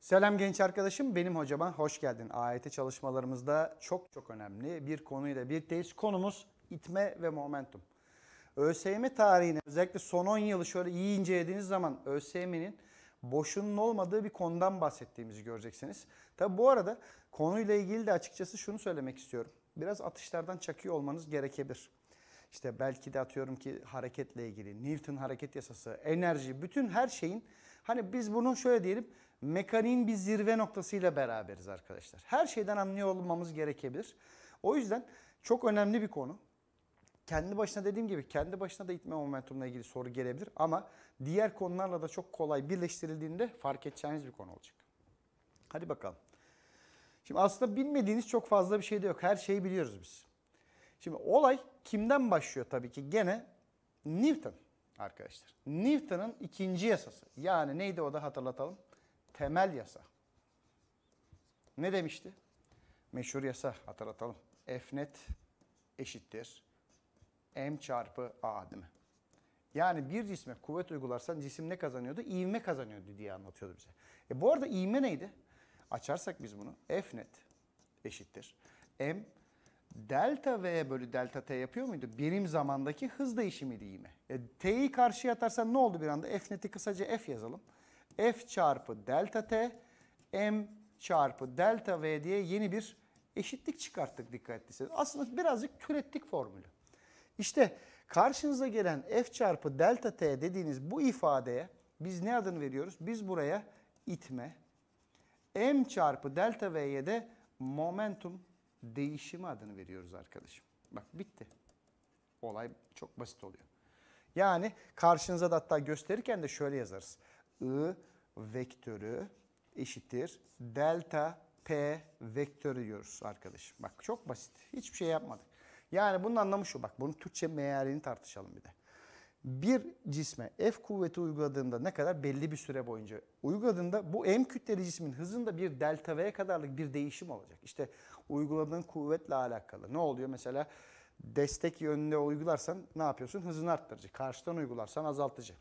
Selam genç arkadaşım, benim hocama hoş geldin. AYT e çalışmalarımızda çok çok önemli bir konuyla birlikteyiz. Konumuz itme ve momentum. ÖSYM tarihine özellikle son 10 yılı şöyle iyi incelediğiniz zaman ÖSYM'nin boşunun olmadığı bir konudan bahsettiğimizi göreceksiniz. Tabi bu arada konuyla ilgili de açıkçası şunu söylemek istiyorum. Biraz atışlardan çakıyor olmanız gerekebilir işte belki de atıyorum ki hareketle ilgili Newton hareket yasası, enerji, bütün her şeyin hani biz bunun şöyle diyelim mekaniğin bir zirve noktasıyla beraberiz arkadaşlar. Her şeyden anlıyor olmamız gerekebilir. O yüzden çok önemli bir konu. Kendi başına dediğim gibi kendi başına da itme momentumla ilgili soru gelebilir ama diğer konularla da çok kolay birleştirildiğinde fark edeceğiniz bir konu olacak. Hadi bakalım. Şimdi aslında bilmediğiniz çok fazla bir şey de yok. Her şeyi biliyoruz biz. Şimdi olay kimden başlıyor tabii ki? Gene Newton arkadaşlar. Newton'ın ikinci yasası. Yani neydi o da hatırlatalım. Temel yasa. Ne demişti? Meşhur yasa hatırlatalım. F net eşittir. M çarpı A değil mi? Yani bir cisme kuvvet uygularsan cisim ne kazanıyordu? İvme kazanıyordu diye anlatıyordu bize. E bu arada ivme neydi? Açarsak biz bunu. F net eşittir. M delta V bölü delta T yapıyor muydu? Birim zamandaki hız değişimiydi yine. E, T'yi karşıya atarsan ne oldu bir anda? F neti kısaca F yazalım. F çarpı delta T, M çarpı delta V diye yeni bir eşitlik çıkarttık dikkat Aslında birazcık türettik formülü. İşte karşınıza gelen F çarpı delta T dediğiniz bu ifadeye biz ne adını veriyoruz? Biz buraya itme, M çarpı delta V'ye de momentum değişimi adını veriyoruz arkadaşım. Bak bitti. Olay çok basit oluyor. Yani karşınıza da hatta gösterirken de şöyle yazarız. I vektörü eşittir delta P vektörü diyoruz arkadaşım. Bak çok basit. Hiçbir şey yapmadık. Yani bunun anlamı şu. Bak bunun Türkçe meğerini tartışalım bir de bir cisme F kuvveti uyguladığında ne kadar belli bir süre boyunca uyguladığında bu M kütleli cismin hızında bir delta V kadarlık bir değişim olacak. İşte uyguladığın kuvvetle alakalı. Ne oluyor mesela destek yönünde uygularsan ne yapıyorsun? Hızını arttırıcı. Karşıdan uygularsan azaltıcı.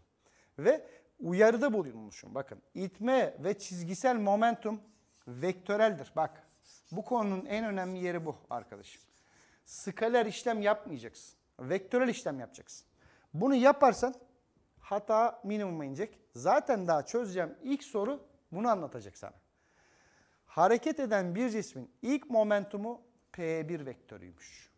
Ve uyarıda bulunmuşum. Bakın itme ve çizgisel momentum vektöreldir. Bak bu konunun en önemli yeri bu arkadaşım. Skaler işlem yapmayacaksın. Vektörel işlem yapacaksın. Bunu yaparsan hata minimuma inecek. Zaten daha çözeceğim ilk soru bunu anlatacak sana. Hareket eden bir cismin ilk momentumu P1 vektörüymüş.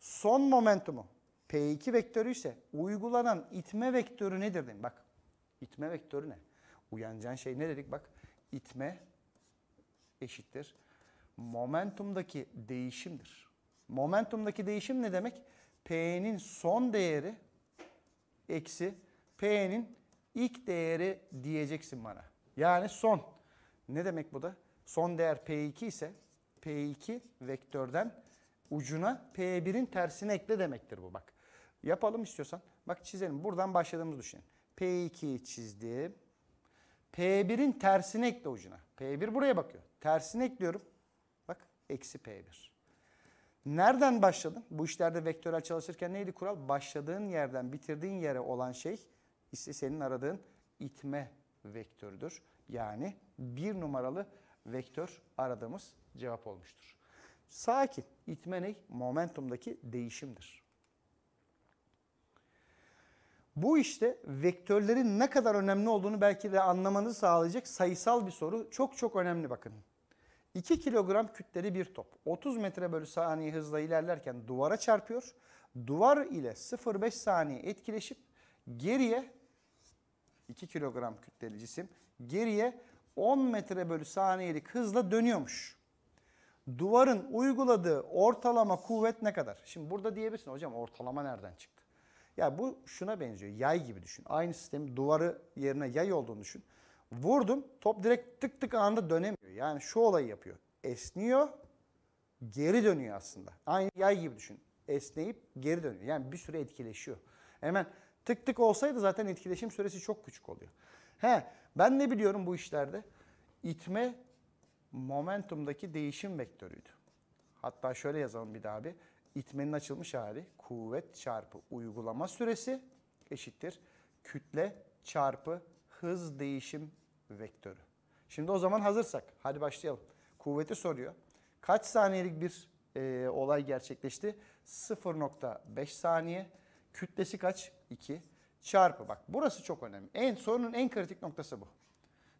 Son momentumu P2 vektörü ise uygulanan itme vektörü nedir dedim. Bak itme vektörü ne? Uyanacağın şey ne dedik bak. itme eşittir. Momentumdaki değişimdir. Momentumdaki değişim ne demek? P'nin son değeri eksi P'nin ilk değeri diyeceksin bana. Yani son. Ne demek bu da? Son değer P2 ise P2 vektörden ucuna P1'in tersini ekle demektir bu bak. Yapalım istiyorsan. Bak çizelim. Buradan başladığımızı düşünün. P2'yi çizdim. P1'in tersini ekle ucuna. P1 buraya bakıyor. Tersini ekliyorum. Bak eksi P1. Nereden başladın? Bu işlerde vektörel çalışırken neydi kural? Başladığın yerden bitirdiğin yere olan şey işte senin aradığın itme vektörüdür. Yani bir numaralı vektör aradığımız cevap olmuştur. Sakin. İtme ne? Momentumdaki değişimdir. Bu işte vektörlerin ne kadar önemli olduğunu belki de anlamanızı sağlayacak sayısal bir soru. Çok çok önemli bakın. 2 kilogram kütleli bir top 30 metre bölü saniye hızla ilerlerken duvara çarpıyor. Duvar ile 0.5 saniye etkileşip geriye 2 kilogram kütleli cisim geriye 10 metre bölü saniyelik hızla dönüyormuş. Duvarın uyguladığı ortalama kuvvet ne kadar? Şimdi burada diyebilirsin hocam ortalama nereden çıktı? Ya bu şuna benziyor. Yay gibi düşün. Aynı sistemi duvarı yerine yay olduğunu düşün. Vurdum. Top direkt tık tık anında dönemiyor. Yani şu olayı yapıyor. Esniyor. Geri dönüyor aslında. Aynı yay gibi düşün. Esneyip geri dönüyor. Yani bir süre etkileşiyor. Hemen tık tık olsaydı zaten etkileşim süresi çok küçük oluyor. He, ben ne biliyorum bu işlerde? İtme momentumdaki değişim vektörüydü. Hatta şöyle yazalım bir daha bir. İtmenin açılmış hali kuvvet çarpı uygulama süresi eşittir kütle çarpı hız değişim vektörü. Şimdi o zaman hazırsak hadi başlayalım. Kuvveti soruyor. Kaç saniyelik bir e, olay gerçekleşti? 0.5 saniye. Kütlesi kaç? 2. Çarpı bak burası çok önemli. En sorunun en kritik noktası bu.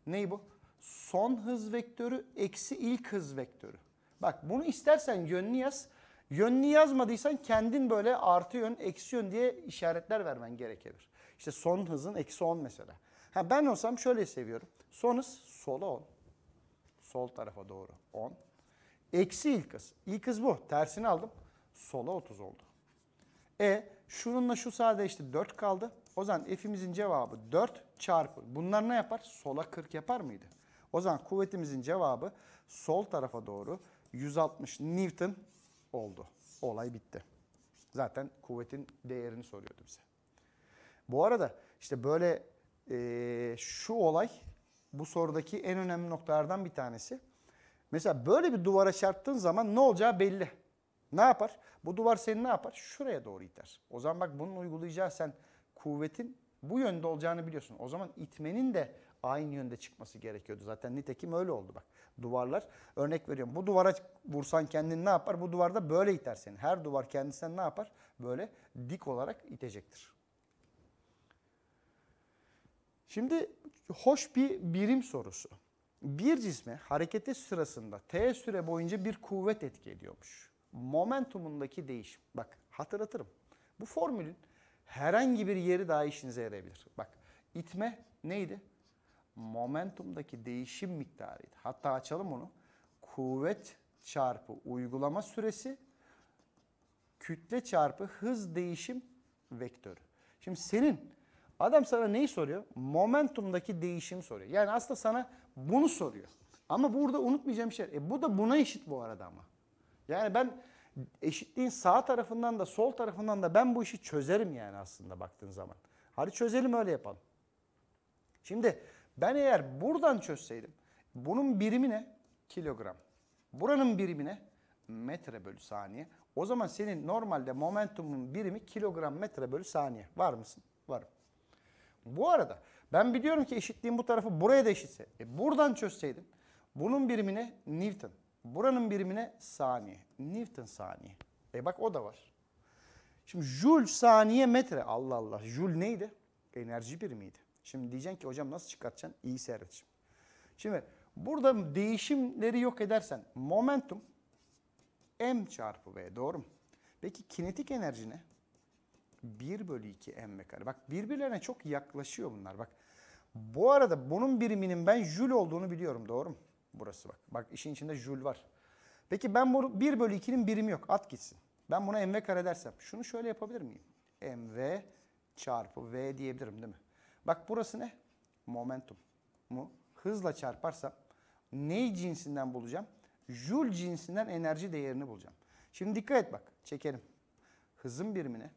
Ney bu? Son hız vektörü eksi ilk hız vektörü. Bak bunu istersen yönlü yaz. Yönlü yazmadıysan kendin böyle artı yön, eksi yön diye işaretler vermen gerekebilir. İşte son hızın eksi 10 mesela. Ha ben olsam şöyle seviyorum. Son sola 10. Sol tarafa doğru 10. Eksi ilk hız. İlk hız bu. Tersini aldım. Sola 30 oldu. E şununla şu sade işte 4 kaldı. O zaman f'imizin cevabı 4 çarpı. Bunlar ne yapar? Sola 40 yapar mıydı? O zaman kuvvetimizin cevabı sol tarafa doğru 160 Newton oldu. Olay bitti. Zaten kuvvetin değerini soruyordu bize. Bu arada işte böyle e, şu olay bu sorudaki en önemli noktalardan bir tanesi. Mesela böyle bir duvara çarptığın zaman ne olacağı belli. Ne yapar? Bu duvar seni ne yapar? Şuraya doğru iter. O zaman bak bunun uygulayacağı sen kuvvetin bu yönde olacağını biliyorsun. O zaman itmenin de aynı yönde çıkması gerekiyordu. Zaten nitekim öyle oldu bak. Duvarlar örnek veriyorum. Bu duvara vursan kendini ne yapar? Bu duvarda böyle iter seni. Her duvar kendisinden ne yapar? Böyle dik olarak itecektir. Şimdi hoş bir birim sorusu. Bir cisme hareketi sırasında T süre boyunca bir kuvvet etki ediyormuş. Momentumundaki değişim. Bak hatırlatırım. Bu formülün herhangi bir yeri daha işinize yarayabilir. Bak itme neydi? Momentumdaki değişim miktarıydı. Hatta açalım onu. Kuvvet çarpı uygulama süresi kütle çarpı hız değişim vektörü. Şimdi senin Adam sana neyi soruyor? Momentumdaki değişim soruyor. Yani aslında sana bunu soruyor. Ama burada unutmayacağım şey. E bu da buna eşit bu arada ama. Yani ben eşitliğin sağ tarafından da sol tarafından da ben bu işi çözerim yani aslında baktığın zaman. Hadi çözelim öyle yapalım. Şimdi ben eğer buradan çözseydim bunun birimi ne? Kilogram. Buranın birimi ne? Metre bölü saniye. O zaman senin normalde momentumun birimi kilogram metre bölü saniye. Var mısın? Varım. Bu arada ben biliyorum ki eşitliğin bu tarafı buraya da eşitse. E buradan çözseydim. Bunun birimine Newton. Buranın birimine saniye. Newton saniye. E bak o da var. Şimdi Joule saniye metre. Allah Allah. Joule neydi? Enerji birimiydi. Şimdi diyeceksin ki hocam nasıl çıkartacaksın? İyi seyret Şimdi burada değişimleri yok edersen momentum m çarpı v doğru mu? Peki kinetik enerji ne? 1 bölü 2 m kare. Bak birbirlerine çok yaklaşıyor bunlar. Bak bu arada bunun biriminin ben jül olduğunu biliyorum doğru mu? Burası bak. Bak işin içinde jül var. Peki ben bu 1 bölü 2'nin birimi yok. At gitsin. Ben buna mv kare dersem. Şunu şöyle yapabilir miyim? mv çarpı v diyebilirim değil mi? Bak burası ne? Momentum mu? Hızla çarparsam ney cinsinden bulacağım? Jül cinsinden enerji değerini bulacağım. Şimdi dikkat et bak. Çekelim. Hızın birimi ne?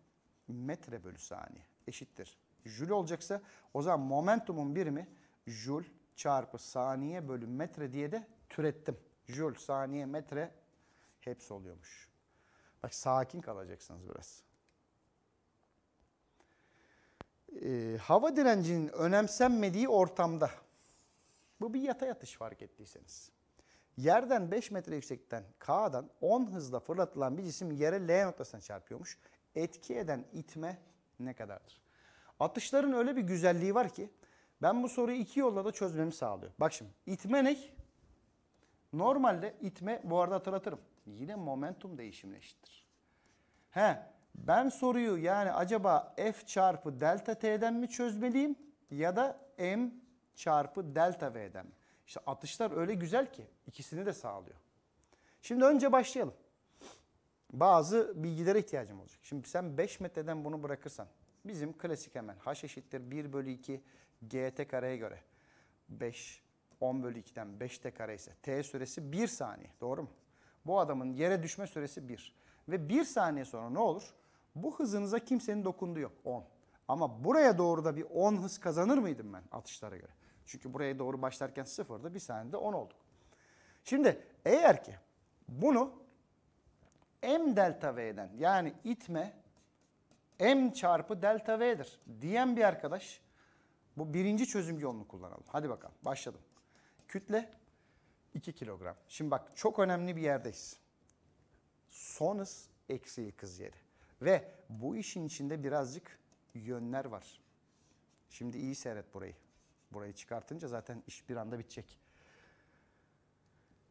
metre bölü saniye eşittir. Jül olacaksa o zaman momentumun birimi jül çarpı saniye bölü metre diye de türettim. Jül, saniye, metre hepsi oluyormuş. Bak sakin kalacaksınız biraz. Ee, hava direncinin önemsenmediği ortamda bu bir yatay atış fark ettiyseniz. Yerden 5 metre yüksekten K'dan 10 hızla fırlatılan bir cisim yere L noktasına çarpıyormuş etki eden itme ne kadardır? Atışların öyle bir güzelliği var ki ben bu soruyu iki yolla da çözmemi sağlıyor. Bak şimdi itme ne? Normalde itme bu arada hatırlatırım. Yine momentum değişimine eşittir. He ben soruyu yani acaba F çarpı delta T'den mi çözmeliyim ya da M çarpı delta V'den mi? İşte atışlar öyle güzel ki ikisini de sağlıyor. Şimdi önce başlayalım bazı bilgilere ihtiyacım olacak. Şimdi sen 5 metreden bunu bırakırsan bizim klasik hemen h eşittir 1 bölü 2 gt kareye göre 5 10 bölü 2'den 5 t kare ise t süresi 1 saniye doğru mu? Bu adamın yere düşme süresi 1 ve 1 saniye sonra ne olur? Bu hızınıza kimsenin dokunduğu yok 10. Ama buraya doğru da bir 10 hız kazanır mıydım ben atışlara göre? Çünkü buraya doğru başlarken 0'da 1 saniyede 10 olduk. Şimdi eğer ki bunu m delta v'den yani itme m çarpı delta v'dir diyen bir arkadaş bu birinci çözüm yolunu kullanalım. Hadi bakalım başladım. Kütle 2 kilogram. Şimdi bak çok önemli bir yerdeyiz. Son hız eksi yıkız yeri. Ve bu işin içinde birazcık yönler var. Şimdi iyi seyret burayı. Burayı çıkartınca zaten iş bir anda bitecek.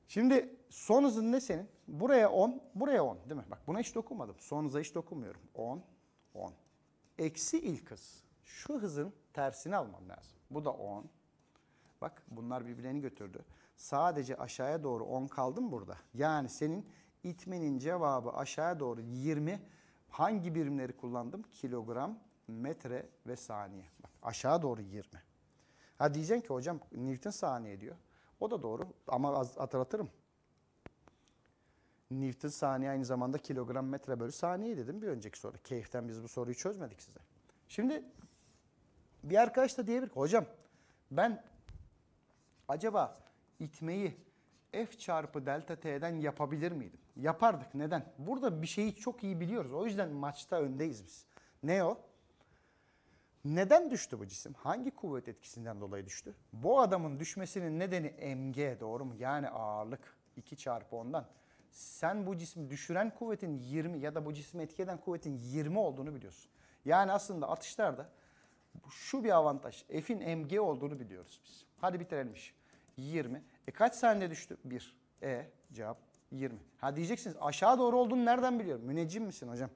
Şimdi son hızın ne senin? Buraya 10, buraya 10 değil mi? Bak buna hiç dokunmadım. Son hıza hiç dokunmuyorum. 10, 10. Eksi ilk hız. Şu hızın tersini almam lazım. Bu da 10. Bak bunlar birbirlerini götürdü. Sadece aşağıya doğru 10 kaldım burada? Yani senin itmenin cevabı aşağıya doğru 20. Hangi birimleri kullandım? Kilogram, metre ve saniye. Bak aşağı doğru 20. Ha diyeceksin ki hocam Newton saniye diyor. O da doğru ama az hatırlatırım. Newton saniye aynı zamanda kilogram metre bölü saniye dedim bir önceki soru. Keyiften biz bu soruyu çözmedik size. Şimdi bir arkadaş da diyebilir ki hocam ben acaba itmeyi F çarpı delta T'den yapabilir miydim? Yapardık. Neden? Burada bir şeyi çok iyi biliyoruz. O yüzden maçta öndeyiz biz. Ne o? Neden düştü bu cisim? Hangi kuvvet etkisinden dolayı düştü? Bu adamın düşmesinin nedeni mg doğru mu? Yani ağırlık 2 çarpı ondan. Sen bu cismi düşüren kuvvetin 20 ya da bu cismi etki kuvvetin 20 olduğunu biliyorsun. Yani aslında atışlarda şu bir avantaj. F'in mg olduğunu biliyoruz biz. Hadi bitirelim işi. 20. E kaç saniyede düştü? 1. E cevap 20. Ha diyeceksiniz aşağı doğru olduğunu nereden biliyorum? Müneccim misin hocam?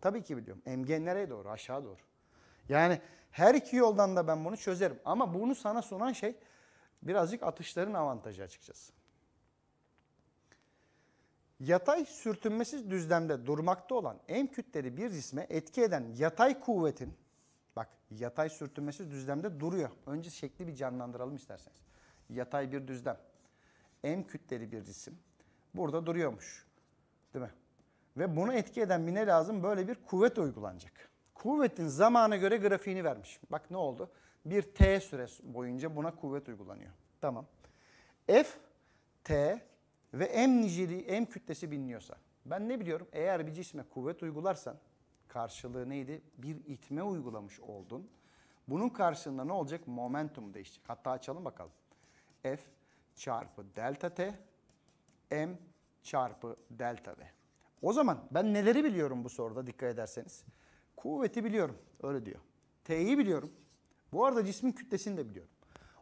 Tabii ki biliyorum. Mg nereye doğru? Aşağı doğru. Yani her iki yoldan da ben bunu çözerim. Ama bunu sana sunan şey birazcık atışların avantajı açıkçası. Yatay sürtünmesiz düzlemde durmakta olan M kütleli bir cisme etki eden yatay kuvvetin, bak yatay sürtünmesiz düzlemde duruyor. Önce şekli bir canlandıralım isterseniz. Yatay bir düzlem. M kütleli bir cisim burada duruyormuş. Değil mi? Ve bunu etki eden ne lazım böyle bir kuvvet uygulanacak. Kuvvetin zamana göre grafiğini vermiş. Bak ne oldu? Bir T süre boyunca buna kuvvet uygulanıyor. Tamam. F, T ve M niceliği, M kütlesi biliniyorsa. Ben ne biliyorum? Eğer bir cisme kuvvet uygularsan karşılığı neydi? Bir itme uygulamış oldun. Bunun karşılığında ne olacak? Momentum değişecek. Hatta açalım bakalım. F çarpı delta T, M çarpı delta V. O zaman ben neleri biliyorum bu soruda dikkat ederseniz. Kuvveti biliyorum. Öyle diyor. T'yi biliyorum. Bu arada cismin kütlesini de biliyorum.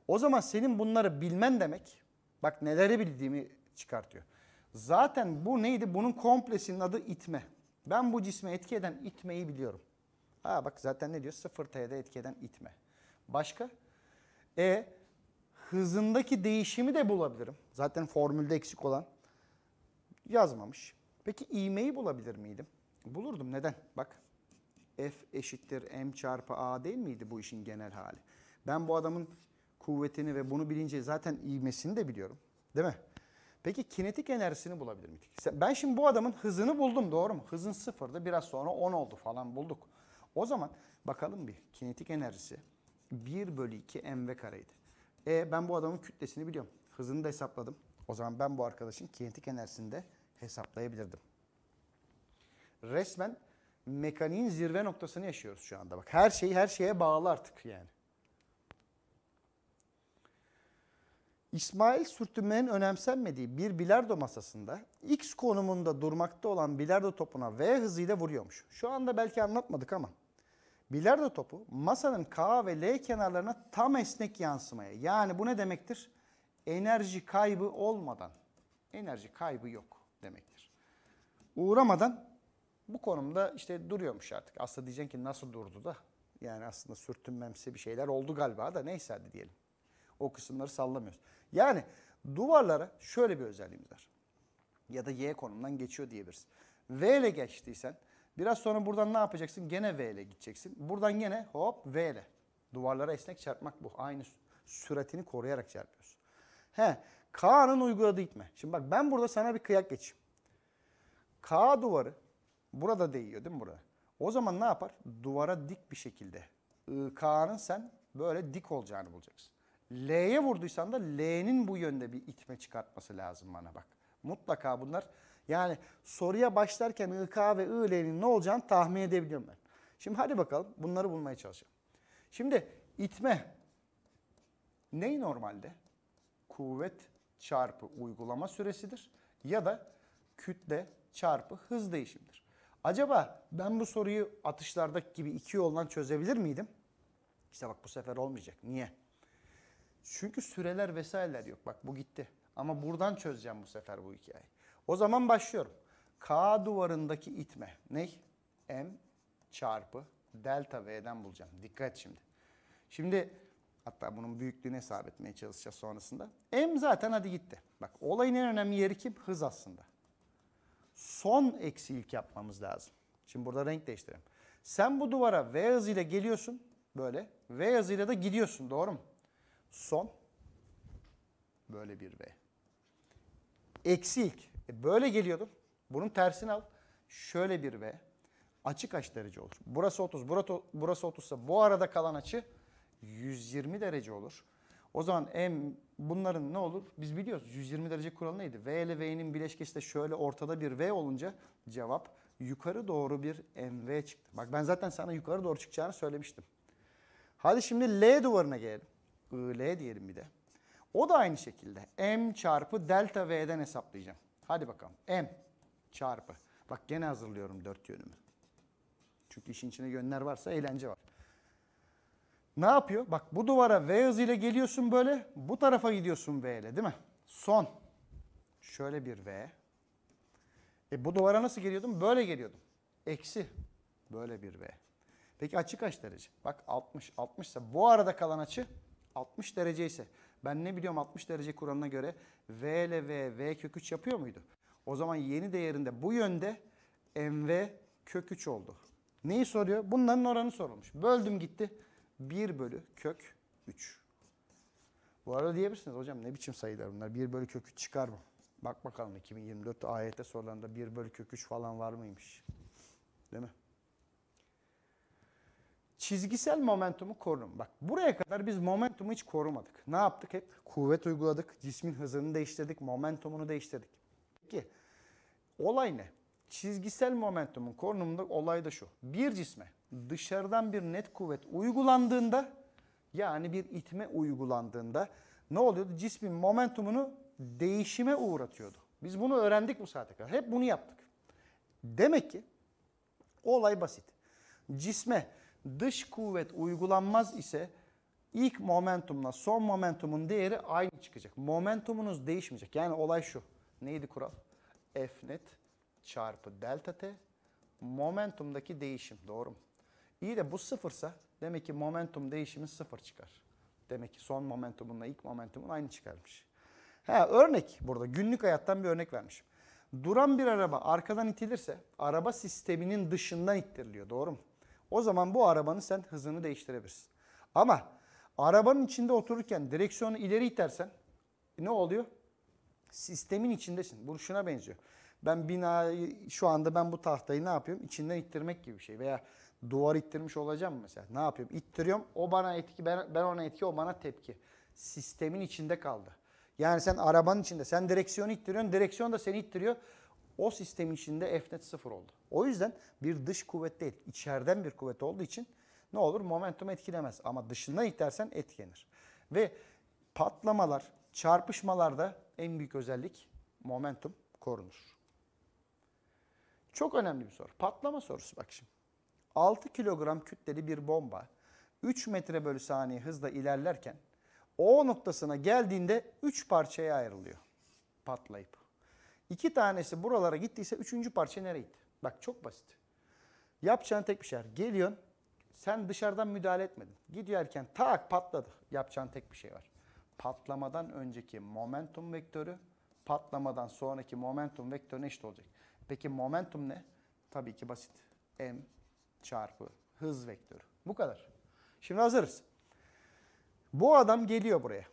O zaman senin bunları bilmen demek, bak neleri bildiğimi çıkartıyor. Zaten bu neydi? Bunun komplesinin adı itme. Ben bu cisme etki eden itmeyi biliyorum. Ha bak zaten ne diyor? Sıfır T'de etki eden itme. Başka? E hızındaki değişimi de bulabilirim. Zaten formülde eksik olan yazmamış. Peki ivmeyi bulabilir miydim? Bulurdum. Neden? Bak F eşittir M çarpı A değil miydi bu işin genel hali? Ben bu adamın kuvvetini ve bunu bilince zaten ivmesini de biliyorum. Değil mi? Peki kinetik enerjisini bulabilir miyim? Ben şimdi bu adamın hızını buldum doğru mu? Hızın sıfırdı biraz sonra 10 oldu falan bulduk. O zaman bakalım bir kinetik enerjisi 1 bölü 2 mv kareydi. E ben bu adamın kütlesini biliyorum. Hızını da hesapladım. O zaman ben bu arkadaşın kinetik enerjisini de hesaplayabilirdim. Resmen mekaniğin zirve noktasını yaşıyoruz şu anda. Bak her şey her şeye bağlı artık yani. İsmail sürtünmenin önemsenmediği bir bilardo masasında X konumunda durmakta olan bilardo topuna V hızıyla vuruyormuş. Şu anda belki anlatmadık ama bilardo topu masanın K ve L kenarlarına tam esnek yansımaya. Yani bu ne demektir? Enerji kaybı olmadan, enerji kaybı yok demektir. Uğramadan bu konumda işte duruyormuş artık. Aslında diyeceksin ki nasıl durdu da? Yani aslında sürtünmemsi bir şeyler oldu galiba da neyse hadi diyelim. O kısımları sallamıyoruz. Yani duvarlara şöyle bir özelliğimiz var. Ya da Y konumdan geçiyor diyebiliriz. V ile geçtiysen biraz sonra buradan ne yapacaksın? Gene V ile gideceksin. Buradan gene hop V ile. Duvarlara esnek çarpmak bu. Aynı süratini koruyarak çarpıyorsun. He, K'nın uyguladığı itme. Şimdi bak ben burada sana bir kıyak geçeyim. K duvarı Burada değiyor değil mi burada? O zaman ne yapar? Duvara dik bir şekilde. Kaan'ın sen böyle dik olacağını bulacaksın. L'ye vurduysan da L'nin bu yönde bir itme çıkartması lazım bana bak. Mutlaka bunlar yani soruya başlarken IK ve IL'nin ne olacağını tahmin edebiliyorum ben. Şimdi hadi bakalım bunları bulmaya çalışalım. Şimdi itme ney normalde? Kuvvet çarpı uygulama süresidir ya da kütle çarpı hız değişimidir. Acaba ben bu soruyu atışlardaki gibi iki yoldan çözebilir miydim? İşte bak bu sefer olmayacak. Niye? Çünkü süreler vesaireler yok. Bak bu gitti. Ama buradan çözeceğim bu sefer bu hikayeyi. O zaman başlıyorum. K duvarındaki itme. Ne? M çarpı delta V'den bulacağım. Dikkat şimdi. Şimdi hatta bunun büyüklüğünü hesap etmeye çalışacağız sonrasında. M zaten hadi gitti. Bak olayın en önemli yeri kim? Hız aslında son eksi ilk yapmamız lazım. Şimdi burada renk değiştirelim. Sen bu duvara V hızıyla geliyorsun böyle. V hızıyla da gidiyorsun doğru mu? Son böyle bir V. Eksi ilk. E böyle geliyordum. Bunun tersini al. Şöyle bir V. Açı kaç derece olur? Burası 30, burası 30 ise bu arada kalan açı 120 derece olur. O zaman M bunların ne olur? Biz biliyoruz 120 derece kuralı neydi? V ile V'nin bileşkesi de şöyle ortada bir V olunca cevap yukarı doğru bir MV çıktı. Bak ben zaten sana yukarı doğru çıkacağını söylemiştim. Hadi şimdi L duvarına gelelim. IL diyelim bir de. O da aynı şekilde M çarpı delta V'den hesaplayacağım. Hadi bakalım M çarpı. Bak gene hazırlıyorum dört yönümü. Çünkü işin içine yönler varsa eğlence var. Ne yapıyor? Bak bu duvara V hızıyla geliyorsun böyle. Bu tarafa gidiyorsun V ile değil mi? Son. Şöyle bir V. E bu duvara nasıl geliyordum? Böyle geliyordum. Eksi. Böyle bir V. Peki açı kaç derece? Bak 60. 60 ise bu arada kalan açı 60 derece ise ben ne biliyorum 60 derece kuralına göre V ile V, V kök 3 yapıyor muydu? O zaman yeni değerinde bu yönde MV kök 3 oldu. Neyi soruyor? Bunların oranı sorulmuş. Böldüm gitti. 1 bölü kök 3. Bu arada diyebilirsiniz hocam ne biçim sayılar bunlar? 1 bölü kök 3 çıkar mı? Bak bakalım 2024 ayette sorularında 1 bölü kök 3 falan var mıymış? Değil mi? Çizgisel momentumu korun. Bak buraya kadar biz momentumu hiç korumadık. Ne yaptık hep? Kuvvet uyguladık, cismin hızını değiştirdik, momentumunu değiştirdik. Peki olay ne? Çizgisel momentumun korunumunda olay da şu. Bir cisme dışarıdan bir net kuvvet uygulandığında yani bir itme uygulandığında ne oluyordu? Cismin momentumunu değişime uğratıyordu. Biz bunu öğrendik bu saate kadar. Hep bunu yaptık. Demek ki olay basit. Cisme dış kuvvet uygulanmaz ise ilk momentumla son momentumun değeri aynı çıkacak. Momentumunuz değişmeyecek. Yani olay şu. Neydi kural? F net çarpı delta t momentumdaki değişim. Doğru mu? İyi de bu sıfırsa demek ki momentum değişimi sıfır çıkar. Demek ki son momentumunla ilk momentumun aynı çıkarmış. Ha, örnek burada günlük hayattan bir örnek vermişim. Duran bir araba arkadan itilirse araba sisteminin dışından ittiriliyor doğru mu? O zaman bu arabanın sen hızını değiştirebilirsin. Ama arabanın içinde otururken direksiyonu ileri itersen e, ne oluyor? Sistemin içindesin. Bu şuna benziyor. Ben binayı şu anda ben bu tahtayı ne yapıyorum? İçinden ittirmek gibi bir şey veya duvar ittirmiş olacağım mesela. Ne yapıyorum? İttiriyorum. O bana etki, ben, ben ona etki, o bana tepki. Sistemin içinde kaldı. Yani sen arabanın içinde, sen direksiyonu ittiriyorsun, direksiyon da seni ittiriyor. O sistem içinde efnet sıfır oldu. O yüzden bir dış kuvvet değil, içeriden bir kuvvet olduğu için ne olur? Momentum etkilemez. Ama dışından itersen etkilenir. Ve patlamalar, çarpışmalarda en büyük özellik momentum korunur. Çok önemli bir soru. Patlama sorusu bak şimdi. 6 kilogram kütleli bir bomba 3 metre bölü saniye hızla ilerlerken O noktasına geldiğinde 3 parçaya ayrılıyor patlayıp. İki tanesi buralara gittiyse üçüncü parça nereydi? Bak çok basit. Yapacağın tek bir şey. var. Geliyorsun sen dışarıdan müdahale etmedin. Gidiyorken tak patladı. Yapacağın tek bir şey var. Patlamadan önceki momentum vektörü patlamadan sonraki momentum vektörü eşit olacak. Peki momentum ne? Tabii ki basit. M çarpı hız vektörü. Bu kadar. Şimdi hazırız. Bu adam geliyor buraya.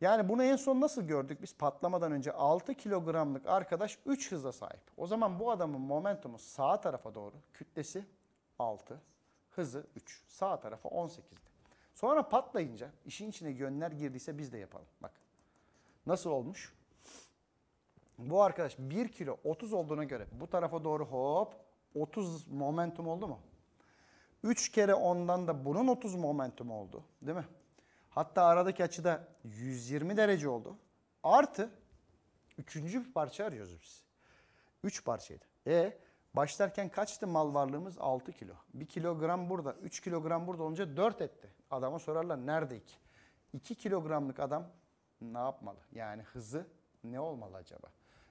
Yani bunu en son nasıl gördük? Biz patlamadan önce 6 kilogramlık arkadaş 3 hıza sahip. O zaman bu adamın momentumu sağ tarafa doğru kütlesi 6, hızı 3. Sağ tarafa 18'di. Sonra patlayınca işin içine yönler girdiyse biz de yapalım. Bak nasıl olmuş? Bu arkadaş 1 kilo 30 olduğuna göre bu tarafa doğru hop 30 momentum oldu mu? 3 kere ondan da bunun 30 momentum oldu. Değil mi? Hatta aradaki açıda 120 derece oldu. Artı üçüncü bir parça arıyoruz biz. 3 parçaydı. E başlarken kaçtı mal varlığımız? 6 kilo. 1 kilogram burada, 3 kilogram burada olunca 4 etti. Adama sorarlar nerede 2? 2 kilogramlık adam ne yapmalı? Yani hızı ne olmalı acaba?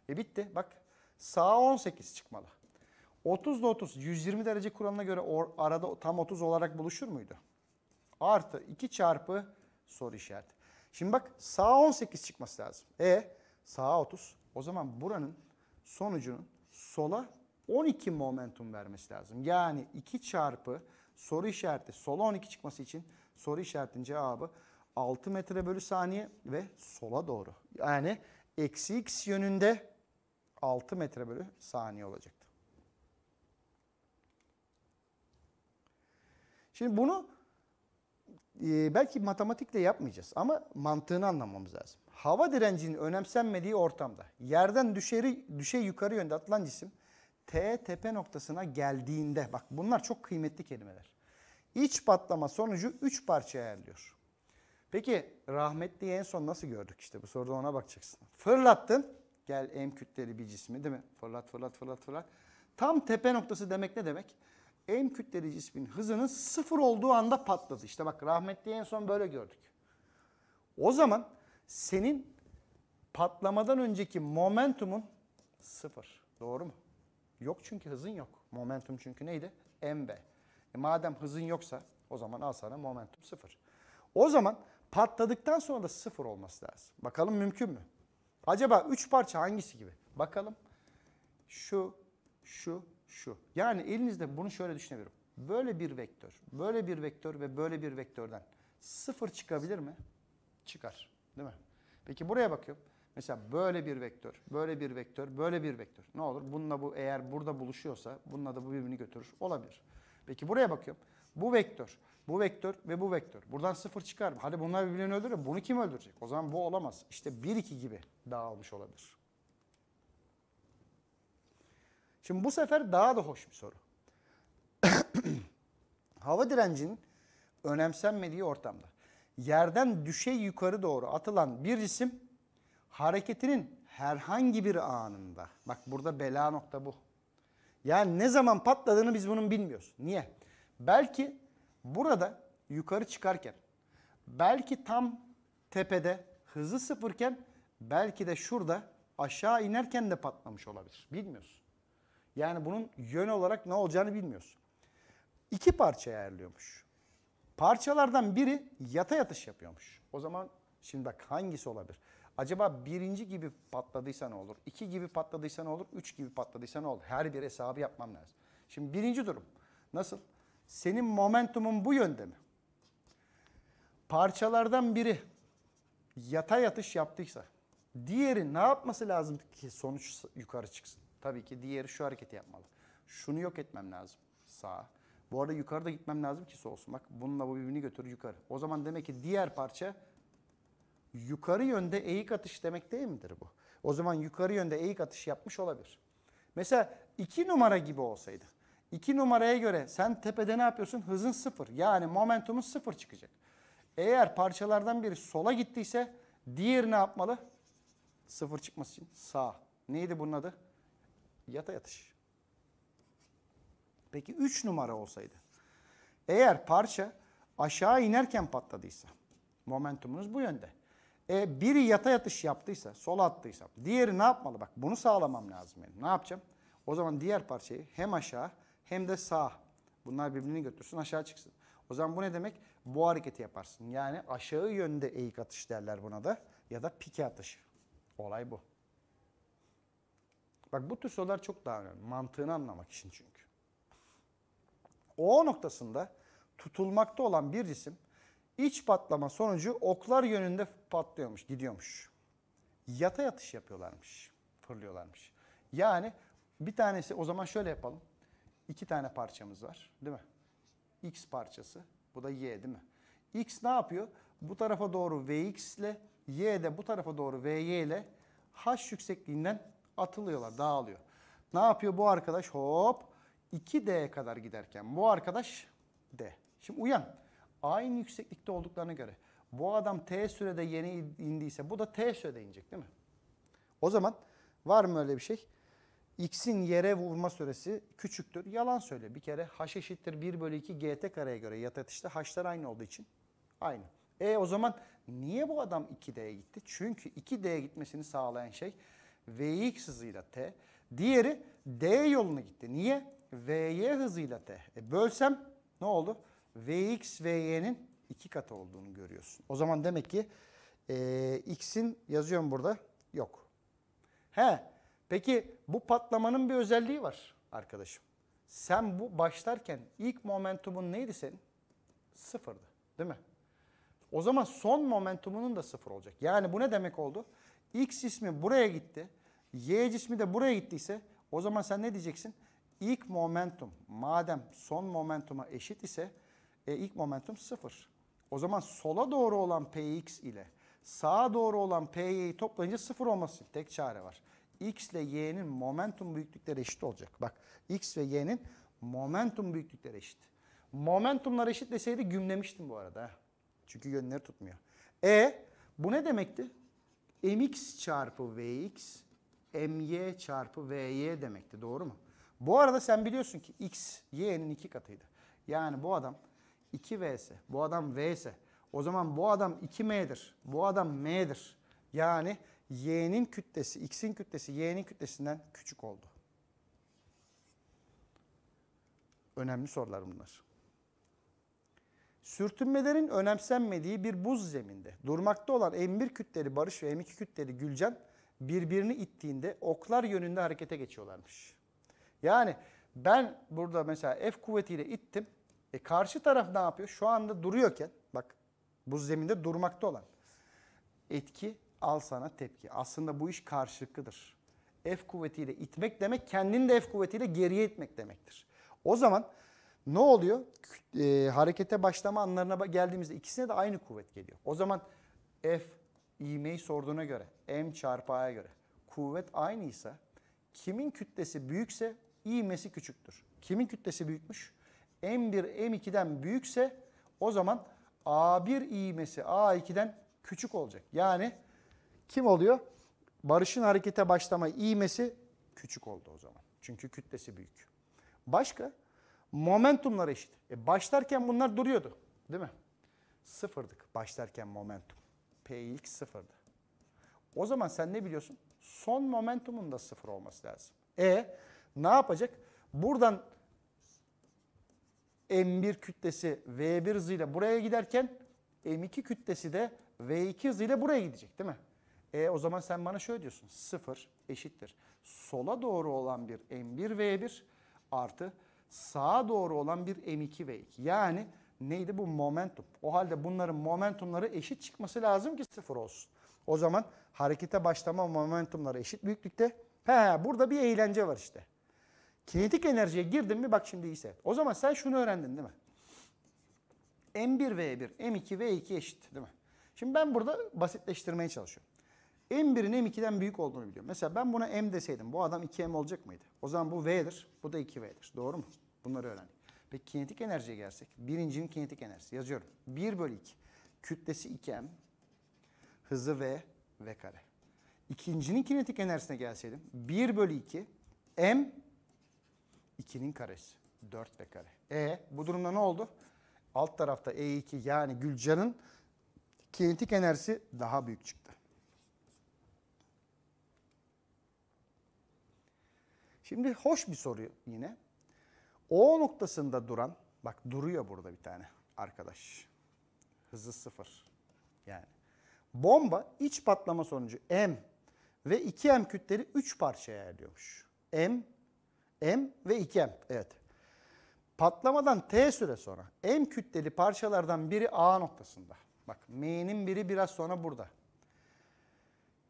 E bitti. Bak sağa 18 çıkmalı. 30 ile 30 120 derece kuralına göre or, arada tam 30 olarak buluşur muydu? Artı 2 çarpı soru işareti. Şimdi bak sağa 18 çıkması lazım. E sağa 30. O zaman buranın sonucunun sola 12 momentum vermesi lazım. Yani 2 çarpı soru işareti sola 12 çıkması için soru işaretinin cevabı 6 metre bölü saniye ve sola doğru. Yani eksi x yönünde 6 metre bölü saniye olacak. Şimdi bunu e, belki matematikle yapmayacağız ama mantığını anlamamız lazım. Hava direncinin önemsenmediği ortamda yerden düşeri, düşey yukarı yönde atılan cisim T tepe noktasına geldiğinde bak bunlar çok kıymetli kelimeler. İç patlama sonucu 3 parça ayarlıyor. Peki rahmetli en son nasıl gördük işte bu soruda ona bakacaksın. Fırlattın gel M kütleli bir cismi değil mi? Fırlat fırlat fırlat fırlat. Tam tepe noktası demek ne demek? M kütleli cismin hızının sıfır olduğu anda patladı. İşte bak rahmetli en son böyle gördük. O zaman senin patlamadan önceki momentumun sıfır. Doğru mu? Yok çünkü hızın yok. Momentum çünkü neydi? mv. E madem hızın yoksa o zaman al sana momentum sıfır. O zaman patladıktan sonra da sıfır olması lazım. Bakalım mümkün mü? Acaba üç parça hangisi gibi? Bakalım. Şu, şu şu. Yani elinizde bunu şöyle düşünebilirim. Böyle bir vektör, böyle bir vektör ve böyle bir vektörden sıfır çıkabilir mi? Çıkar. Değil mi? Peki buraya bakıyorum. Mesela böyle bir vektör, böyle bir vektör, böyle bir vektör. Ne olur? Bununla bu eğer burada buluşuyorsa bununla da bu birbirini götürür. Olabilir. Peki buraya bakıyorum. Bu vektör, bu vektör ve bu vektör. Buradan sıfır çıkar mı? Hadi bunlar birbirini öldürür. Bunu kim öldürecek? O zaman bu olamaz. İşte 1-2 gibi dağılmış olabilir. Şimdi bu sefer daha da hoş bir soru. Hava direncinin önemsenmediği ortamda yerden düşey yukarı doğru atılan bir cisim hareketinin herhangi bir anında bak burada bela nokta bu. Yani ne zaman patladığını biz bunun bilmiyoruz. Niye? Belki burada yukarı çıkarken belki tam tepede hızı sıfırken belki de şurada aşağı inerken de patlamış olabilir. Bilmiyoruz. Yani bunun yön olarak ne olacağını bilmiyorsun. İki parça ayarlıyormuş. Parçalardan biri yata yatış yapıyormuş. O zaman şimdi bak hangisi olabilir? Acaba birinci gibi patladıysa ne olur? İki gibi patladıysa ne olur? Üç gibi patladıysa ne olur? Her bir hesabı yapmam lazım. Şimdi birinci durum nasıl? Senin momentumun bu yönde mi? Parçalardan biri yata yatış yaptıysa diğeri ne yapması lazım ki sonuç yukarı çıksın? Tabii ki diğeri şu hareketi yapmalı. Şunu yok etmem lazım. sağ. Bu arada yukarıda gitmem lazım ki sol olsun. Bak bununla bu birbirini götür yukarı. O zaman demek ki diğer parça yukarı yönde eğik atış demek değil midir bu? O zaman yukarı yönde eğik atış yapmış olabilir. Mesela 2 numara gibi olsaydı. 2 numaraya göre sen tepede ne yapıyorsun? Hızın sıfır. Yani momentumun sıfır çıkacak. Eğer parçalardan biri sola gittiyse diğer ne yapmalı? Sıfır çıkması için sağ. Neydi bunun adı? Yata yatış. Peki 3 numara olsaydı. Eğer parça aşağı inerken patladıysa momentumunuz bu yönde. E, biri yata yatış yaptıysa, sol attıysa, diğeri ne yapmalı? Bak bunu sağlamam lazım benim. Ne yapacağım? O zaman diğer parçayı hem aşağı hem de sağ. Bunlar birbirini götürsün aşağı çıksın. O zaman bu ne demek? Bu hareketi yaparsın. Yani aşağı yönde eğik atış derler buna da. Ya da pike atışı. Olay bu. Bak bu tür sorular çok daha önemli. Mantığını anlamak için çünkü. O noktasında tutulmakta olan bir cisim iç patlama sonucu oklar yönünde patlıyormuş, gidiyormuş. Yata yatış yapıyorlarmış, fırlıyorlarmış. Yani bir tanesi o zaman şöyle yapalım. İki tane parçamız var değil mi? X parçası, bu da Y değil mi? X ne yapıyor? Bu tarafa doğru Vx ile, Y de bu tarafa doğru Vy ile H yüksekliğinden Atılıyorlar, dağılıyor. Ne yapıyor bu arkadaş? Hop 2D'ye kadar giderken bu arkadaş D. Şimdi uyan. Aynı yükseklikte olduklarına göre bu adam T sürede yeni indiyse bu da T sürede inecek değil mi? O zaman var mı öyle bir şey? X'in yere vurma süresi küçüktür. Yalan söyle. Bir kere h eşittir 1 bölü 2 gt kareye göre yatay atışta h'lar aynı olduğu için aynı. E o zaman niye bu adam 2D'ye gitti? Çünkü 2D'ye gitmesini sağlayan şey Vx hızıyla t. Diğeri d yoluna gitti. Niye? Vy hızıyla t. E bölsem ne oldu? Vx, Vy'nin iki katı olduğunu görüyorsun. O zaman demek ki e, x'in yazıyorum burada yok. He peki bu patlamanın bir özelliği var arkadaşım. Sen bu başlarken ilk momentumun neydi senin? Sıfırdı değil mi? O zaman son momentumunun da sıfır olacak. Yani bu ne demek oldu? X cismi buraya gitti. Y cismi de buraya gittiyse o zaman sen ne diyeceksin? İlk momentum madem son momentuma eşit ise e, ilk momentum sıfır. O zaman sola doğru olan Px ile sağa doğru olan Py'yi toplayınca sıfır olması tek çare var. X ile Y'nin momentum büyüklükleri eşit olacak. Bak X ve Y'nin momentum büyüklükleri eşit. Momentumlar eşit deseydi gümlemiştim bu arada. Çünkü yönleri tutmuyor. E bu ne demekti? mx çarpı vx my çarpı vy demekti doğru mu? Bu arada sen biliyorsun ki x y'nin iki katıydı. Yani bu adam 2v ise bu adam v ise o zaman bu adam 2m'dir. Bu adam m'dir. Yani y'nin kütlesi x'in kütlesi y'nin kütlesinden küçük oldu. Önemli sorular bunlar. Sürtünmelerin önemsenmediği bir buz zeminde durmakta olan M1 kütleri Barış ve M2 kütleri Gülcan birbirini ittiğinde oklar yönünde harekete geçiyorlarmış. Yani ben burada mesela F kuvvetiyle ittim. E karşı taraf ne yapıyor? Şu anda duruyorken bak buz zeminde durmakta olan etki al sana tepki. Aslında bu iş karşılıklıdır. F kuvvetiyle itmek demek kendini de F kuvvetiyle geriye itmek demektir. O zaman ne oluyor? E, harekete başlama anlarına geldiğimizde ikisine de aynı kuvvet geliyor. O zaman F ivmeyi sorduğuna göre, M çarpı A'ya göre kuvvet aynıysa kimin kütlesi büyükse ivmesi küçüktür. Kimin kütlesi büyükmüş? M1 M2'den büyükse o zaman A1 ivmesi A2'den küçük olacak. Yani kim oluyor? Barış'ın harekete başlama ivmesi küçük oldu o zaman. Çünkü kütlesi büyük. Başka? Momentumlar eşit. E başlarken bunlar duruyordu. Değil mi? Sıfırdık başlarken momentum. Px sıfırdı. O zaman sen ne biliyorsun? Son momentumun da sıfır olması lazım. E ne yapacak? Buradan M1 kütlesi V1 hızıyla buraya giderken M2 kütlesi de V2 hızıyla buraya gidecek değil mi? E o zaman sen bana şöyle diyorsun. Sıfır eşittir. Sola doğru olan bir M1 V1 artı sağa doğru olan bir M2 v 2. Yani neydi bu momentum? O halde bunların momentumları eşit çıkması lazım ki sıfır olsun. O zaman harekete başlama momentumları eşit büyüklükte. He burada bir eğlence var işte. Kinetik enerjiye girdin mi bak şimdi ise. O zaman sen şunu öğrendin değil mi? M1 V1, M2 V2 eşit değil mi? Şimdi ben burada basitleştirmeye çalışıyorum. M1'in M2'den büyük olduğunu biliyorum. Mesela ben buna M deseydim bu adam 2M olacak mıydı? O zaman bu V'dir, bu da 2V'dir. Doğru mu? Bunları öğrendik. Peki kinetik enerjiye gelsek. Birincinin kinetik enerjisi yazıyorum. 1 bölü 2. Kütlesi 2M. Hızı V. V kare. İkincinin kinetik enerjisine gelseydim. 1 bölü 2. M. 2'nin karesi. 4 V kare. E bu durumda ne oldu? Alt tarafta E2 yani Gülcan'ın kinetik enerjisi daha büyük çıktı. Şimdi hoş bir soru yine. O noktasında duran, bak duruyor burada bir tane arkadaş. Hızı sıfır. Yani bomba iç patlama sonucu M ve 2M kütleri 3 parçaya ayrılıyormuş. M, M ve 2M. Evet. Patlamadan T süre sonra M kütleli parçalardan biri A noktasında. Bak M'nin biri biraz sonra burada.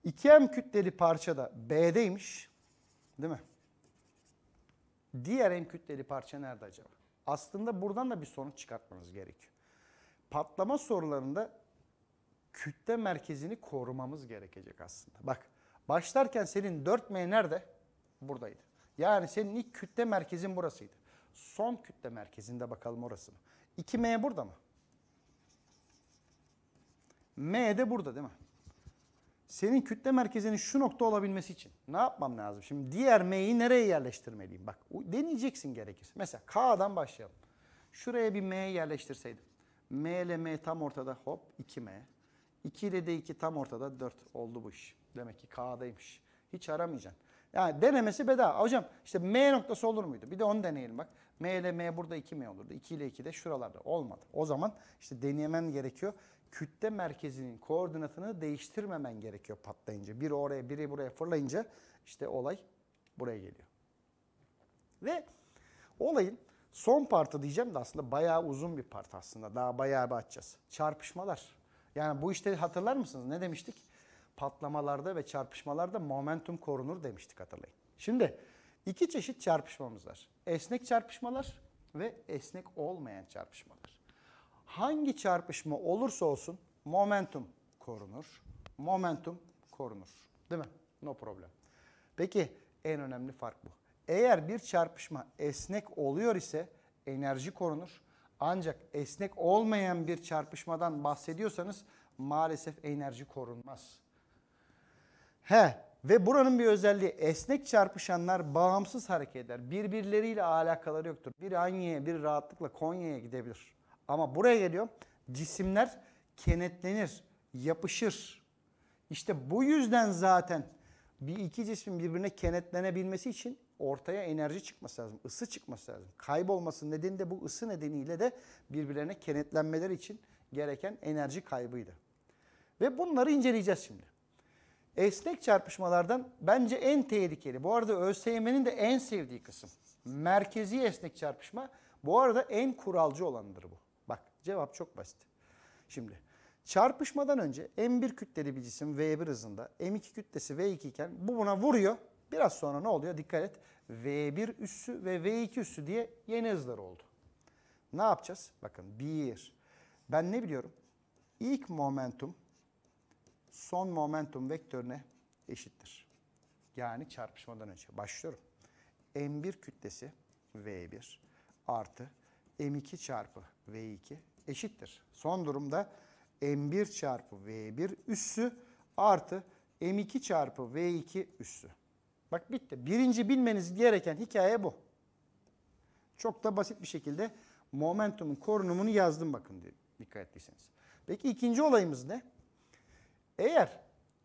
2M kütleli parça da B'deymiş. Değil mi? Diğer en kütleli parça nerede acaba? Aslında buradan da bir sonuç çıkartmanız gerekiyor. Patlama sorularında kütle merkezini korumamız gerekecek aslında. Bak başlarken senin 4M nerede? Buradaydı. Yani senin ilk kütle merkezin burasıydı. Son kütle merkezinde bakalım orası mı? 2M burada mı? M de burada değil mi? senin kütle merkezinin şu nokta olabilmesi için ne yapmam lazım? Şimdi diğer M'yi nereye yerleştirmeliyim? Bak deneyeceksin gerekirse. Mesela K'dan başlayalım. Şuraya bir M yerleştirseydim. M ile M tam ortada hop 2M. 2 ile de 2 tam ortada 4 oldu bu iş. Demek ki K'daymış. Hiç aramayacaksın. Yani denemesi bedava. Hocam işte M noktası olur muydu? Bir de onu deneyelim bak. M ile M burada 2M olurdu. 2 ile 2 de şuralarda. Olmadı. O zaman işte deneyemen gerekiyor kütle merkezinin koordinatını değiştirmemen gerekiyor patlayınca. Biri oraya biri buraya fırlayınca işte olay buraya geliyor. Ve olayın son partı diyeceğim de aslında bayağı uzun bir part aslında. Daha bayağı bir açacağız. Çarpışmalar. Yani bu işte hatırlar mısınız? Ne demiştik? Patlamalarda ve çarpışmalarda momentum korunur demiştik hatırlayın. Şimdi iki çeşit çarpışmamız var. Esnek çarpışmalar ve esnek olmayan çarpışmalar hangi çarpışma olursa olsun momentum korunur. Momentum korunur. Değil mi? No problem. Peki en önemli fark bu. Eğer bir çarpışma esnek oluyor ise enerji korunur. Ancak esnek olmayan bir çarpışmadan bahsediyorsanız maalesef enerji korunmaz. He ve buranın bir özelliği esnek çarpışanlar bağımsız hareket eder. Birbirleriyle alakaları yoktur. Bir Anya'ya, bir rahatlıkla Konya'ya gidebilir. Ama buraya geliyor. Cisimler kenetlenir, yapışır. İşte bu yüzden zaten bir iki cismin birbirine kenetlenebilmesi için ortaya enerji çıkması lazım, ısı çıkması lazım. Kaybolması nedeni de bu ısı nedeniyle de birbirlerine kenetlenmeleri için gereken enerji kaybıydı. Ve bunları inceleyeceğiz şimdi. Esnek çarpışmalardan bence en tehlikeli. Bu arada ÖSYM'nin de en sevdiği kısım. Merkezi esnek çarpışma. Bu arada en kuralcı olanıdır bu. Cevap çok basit. Şimdi çarpışmadan önce M1 kütleli bir cisim V1 hızında, M2 kütlesi V2 iken bu buna vuruyor. Biraz sonra ne oluyor? Dikkat et. V1 üssü ve V2 üssü diye yeni hızlar oldu. Ne yapacağız? Bakın 1. Ben ne biliyorum? İlk momentum son momentum vektörüne eşittir. Yani çarpışmadan önce. Başlıyorum. M1 kütlesi V1 artı M2 çarpı V2 eşittir. Son durumda M1 çarpı V1 üssü artı M2 çarpı V2 üssü. Bak bitti. Birinci bilmeniz gereken hikaye bu. Çok da basit bir şekilde momentumun korunumunu yazdım bakın diye dikkat ettiyseniz. Peki ikinci olayımız ne? Eğer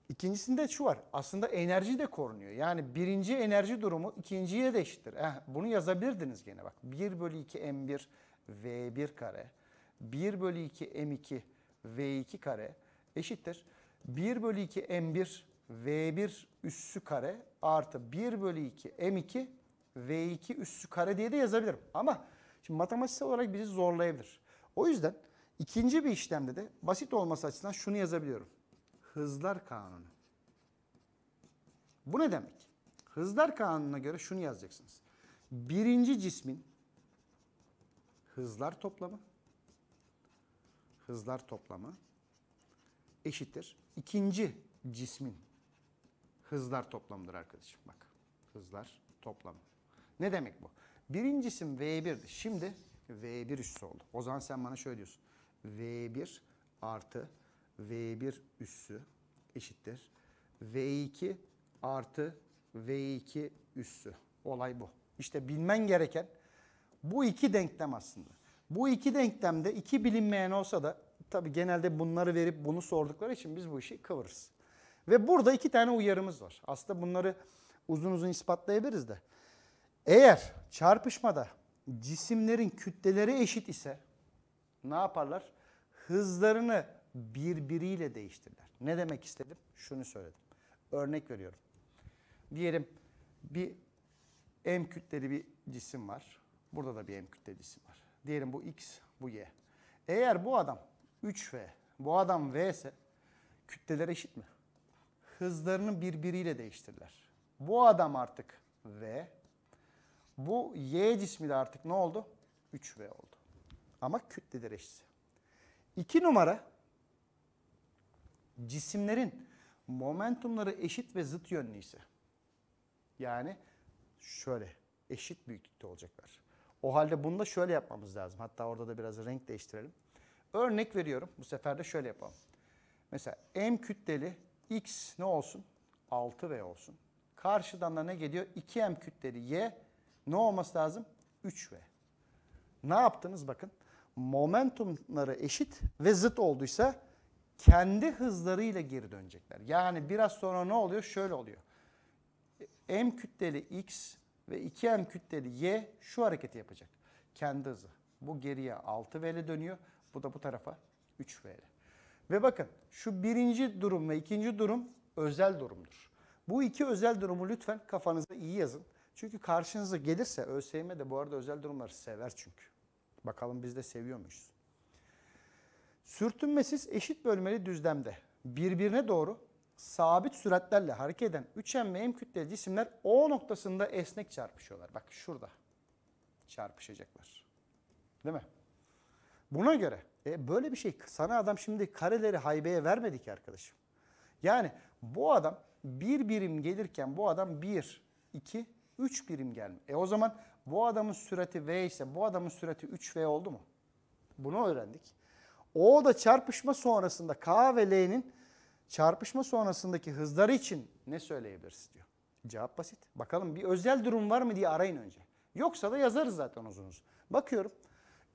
ikincisinde şu var. Aslında enerji de korunuyor. Yani birinci enerji durumu ikinciye de eşittir. Eh, bunu yazabilirdiniz gene bak. 1 bölü 2 M1 V1 kare 1 bölü 2 M2 V2 kare eşittir. 1 bölü 2 M1 V1 üssü kare artı 1 bölü 2 M2 V2 üssü kare diye de yazabilirim. Ama şimdi matematiksel olarak bizi zorlayabilir. O yüzden ikinci bir işlemde de basit olması açısından şunu yazabiliyorum. Hızlar kanunu. Bu ne demek? Hızlar kanununa göre şunu yazacaksınız. Birinci cismin hızlar toplamı hızlar toplamı eşittir. İkinci cismin hızlar toplamıdır arkadaşım. Bak hızlar toplamı. Ne demek bu? Birincisim V1'di. Şimdi V1 üssü oldu. O zaman sen bana şöyle diyorsun. V1 artı V1 üssü eşittir. V2 artı V2 üssü. Olay bu. İşte bilmen gereken bu iki denklem aslında. Bu iki denklemde iki bilinmeyen olsa da tabi genelde bunları verip bunu sordukları için biz bu işi kıvırırız. Ve burada iki tane uyarımız var. Aslında bunları uzun uzun ispatlayabiliriz de. Eğer çarpışmada cisimlerin kütleleri eşit ise ne yaparlar? Hızlarını birbiriyle değiştirirler. Ne demek istedim? Şunu söyledim. Örnek veriyorum. Diyelim bir M kütleli bir cisim var. Burada da bir M kütleli cisim Diyelim bu X, bu Y. Eğer bu adam 3V, bu adam V ise kütleler eşit mi? Hızlarını birbiriyle değiştirirler. Bu adam artık V, bu Y cismi de artık ne oldu? 3V oldu. Ama kütleler eşit. İki numara cisimlerin momentumları eşit ve zıt yönlü ise yani şöyle eşit büyüklükte olacaklar. O halde bunu da şöyle yapmamız lazım. Hatta orada da biraz renk değiştirelim. Örnek veriyorum. Bu sefer de şöyle yapalım. Mesela M kütleli X ne olsun? 6V olsun. Karşıdan da ne geliyor? 2M kütleli Y ne olması lazım? 3V. Ne yaptınız bakın. Momentumları eşit ve zıt olduysa kendi hızlarıyla geri dönecekler. Yani biraz sonra ne oluyor? Şöyle oluyor. M kütleli X ve 2M kütleli Y şu hareketi yapacak. Kendi hızı. Bu geriye 6 V'li dönüyor. Bu da bu tarafa 3 V'li. Ve bakın şu birinci durum ve ikinci durum özel durumdur. Bu iki özel durumu lütfen kafanıza iyi yazın. Çünkü karşınıza gelirse ÖSYM de bu arada özel durumları sever çünkü. Bakalım biz de seviyor muyuz? Sürtünmesiz eşit bölmeli düzlemde birbirine doğru sabit süratlerle hareket eden 3M ve M kütleli cisimler O noktasında esnek çarpışıyorlar. Bak şurada çarpışacaklar. Değil mi? Buna göre e, böyle bir şey sana adam şimdi kareleri haybeye vermedi ki arkadaşım. Yani bu adam bir birim gelirken bu adam bir, iki, üç birim gelme. E o zaman bu adamın sürati V ise bu adamın sürati 3V oldu mu? Bunu öğrendik. O da çarpışma sonrasında K ve L'nin çarpışma sonrasındaki hızları için ne söyleyebiliriz diyor. Cevap basit. Bakalım bir özel durum var mı diye arayın önce. Yoksa da yazarız zaten uzun uzun. Bakıyorum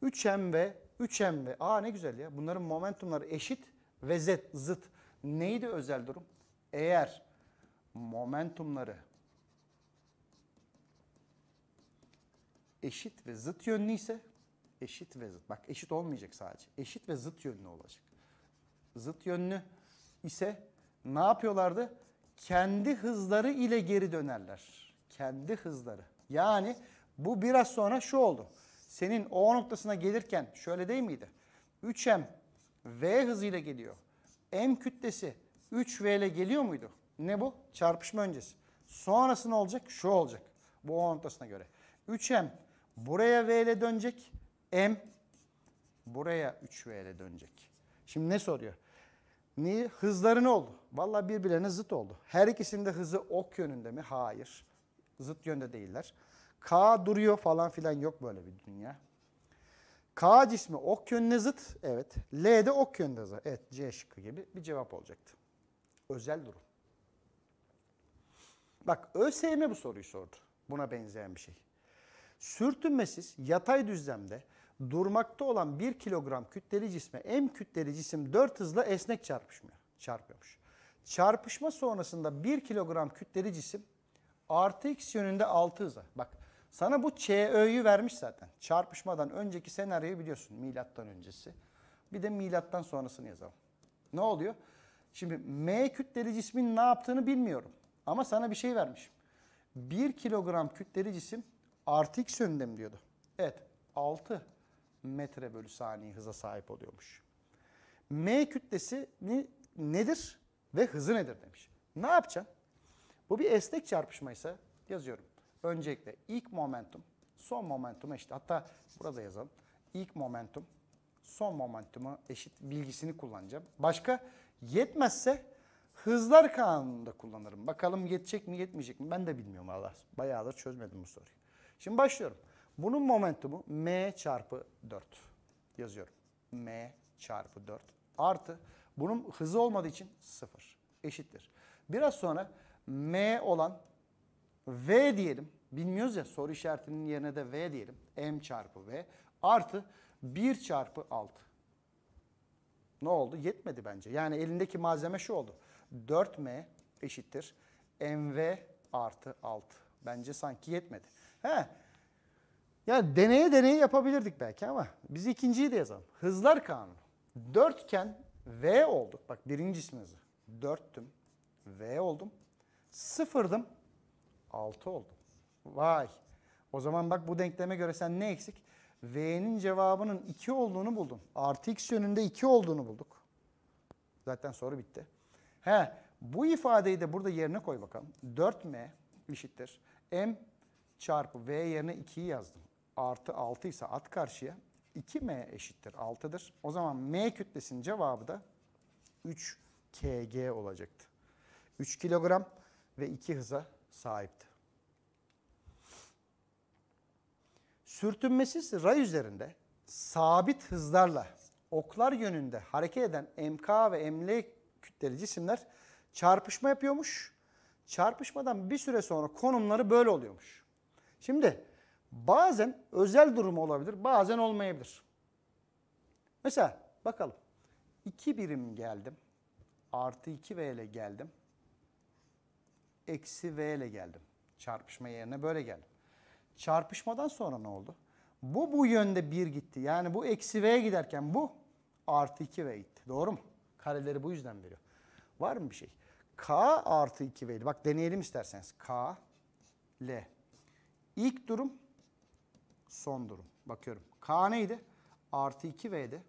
3m ve 3m ve aa ne güzel ya bunların momentumları eşit ve z zıt. Neydi özel durum? Eğer momentumları eşit ve zıt yönlü ise eşit ve zıt. Bak eşit olmayacak sadece. Eşit ve zıt yönlü olacak. Zıt yönlü ise ne yapıyorlardı? Kendi hızları ile geri dönerler. Kendi hızları. Yani bu biraz sonra şu oldu. Senin O noktasına gelirken şöyle değil miydi? 3M V hızıyla geliyor. M kütlesi 3V ile geliyor muydu? Ne bu? Çarpışma öncesi. Sonrası ne olacak? Şu olacak. Bu O noktasına göre. 3M buraya V ile dönecek. M buraya 3V ile dönecek. Şimdi ne soruyor? Ni Hızları ne oldu? Valla birbirlerine zıt oldu. Her ikisinin de hızı ok yönünde mi? Hayır. Zıt yönde değiller. K duruyor falan filan yok böyle bir dünya. K cismi ok yönüne zıt. Evet. L de ok yönünde zıt. Evet C şıkkı gibi bir cevap olacaktı. Özel durum. Bak ÖSYM bu soruyu sordu. Buna benzeyen bir şey. Sürtünmesiz yatay düzlemde durmakta olan 1 kilogram kütleli cisme M kütleli cisim 4 hızla esnek çarpışmıyor, çarpıyormuş. Çarpışma sonrasında 1 kilogram kütleli cisim artı x yönünde 6 hıza. Bak sana bu ÇÖ'yü vermiş zaten. Çarpışmadan önceki senaryoyu biliyorsun milattan öncesi. Bir de milattan sonrasını yazalım. Ne oluyor? Şimdi M kütleli cismin ne yaptığını bilmiyorum. Ama sana bir şey vermişim. 1 kilogram kütleli cisim artı x yönünde mi diyordu? Evet 6 metre bölü saniye hıza sahip oluyormuş. M kütlesi nedir ve hızı nedir demiş. Ne yapacaksın? Bu bir esnek çarpışmaysa yazıyorum. Öncelikle ilk momentum, son momentum eşit. Hatta burada yazalım. İlk momentum, son momentumu eşit bilgisini kullanacağım. Başka yetmezse hızlar kanununda kullanırım. Bakalım yetecek mi yetmeyecek mi ben de bilmiyorum Allah. Bayağıdır çözmedim bu soruyu. Şimdi başlıyorum. Bunun momentumu m çarpı 4 yazıyorum. m çarpı 4 artı bunun hızı olmadığı için 0 eşittir. Biraz sonra m olan v diyelim. Bilmiyoruz ya soru işaretinin yerine de v diyelim. m çarpı v artı 1 çarpı 6. Ne oldu? Yetmedi bence. Yani elindeki malzeme şu oldu. 4m eşittir mv artı 6. Bence sanki yetmedi. He, yani deneye deneye yapabilirdik belki ama biz ikinciyi de yazalım. Hızlar kanunu. Dörtken V olduk. Bak birinci isim hızı. Dörttüm. V oldum. Sıfırdım. Altı oldum. Vay. O zaman bak bu denkleme göre sen ne eksik? V'nin cevabının 2 olduğunu buldum. Artı x yönünde 2 olduğunu bulduk. Zaten soru bitti. He, bu ifadeyi de burada yerine koy bakalım. 4m eşittir. m çarpı v yerine 2'yi yazdım artı 6 ise at karşıya. 2m eşittir 6'dır. O zaman m kütlesinin cevabı da 3 kg olacaktı. 3 kilogram ve 2 hıza sahipti. Sürtünmesiz ray üzerinde sabit hızlarla oklar yönünde hareket eden MK ve ML kütleli cisimler çarpışma yapıyormuş. Çarpışmadan bir süre sonra konumları böyle oluyormuş. Şimdi Bazen özel durum olabilir, bazen olmayabilir. Mesela bakalım. 2 birim geldim. Artı 2 V ile geldim. Eksi V ile geldim. Çarpışma yerine böyle geldim. Çarpışmadan sonra ne oldu? Bu bu yönde 1 gitti. Yani bu eksi V'ye giderken bu artı 2 V gitti. Doğru mu? Kareleri bu yüzden veriyor. Var mı bir şey? K artı 2 V'li. Bak deneyelim isterseniz. K, L. İlk durum son durum. Bakıyorum. K neydi? Artı 2V'di.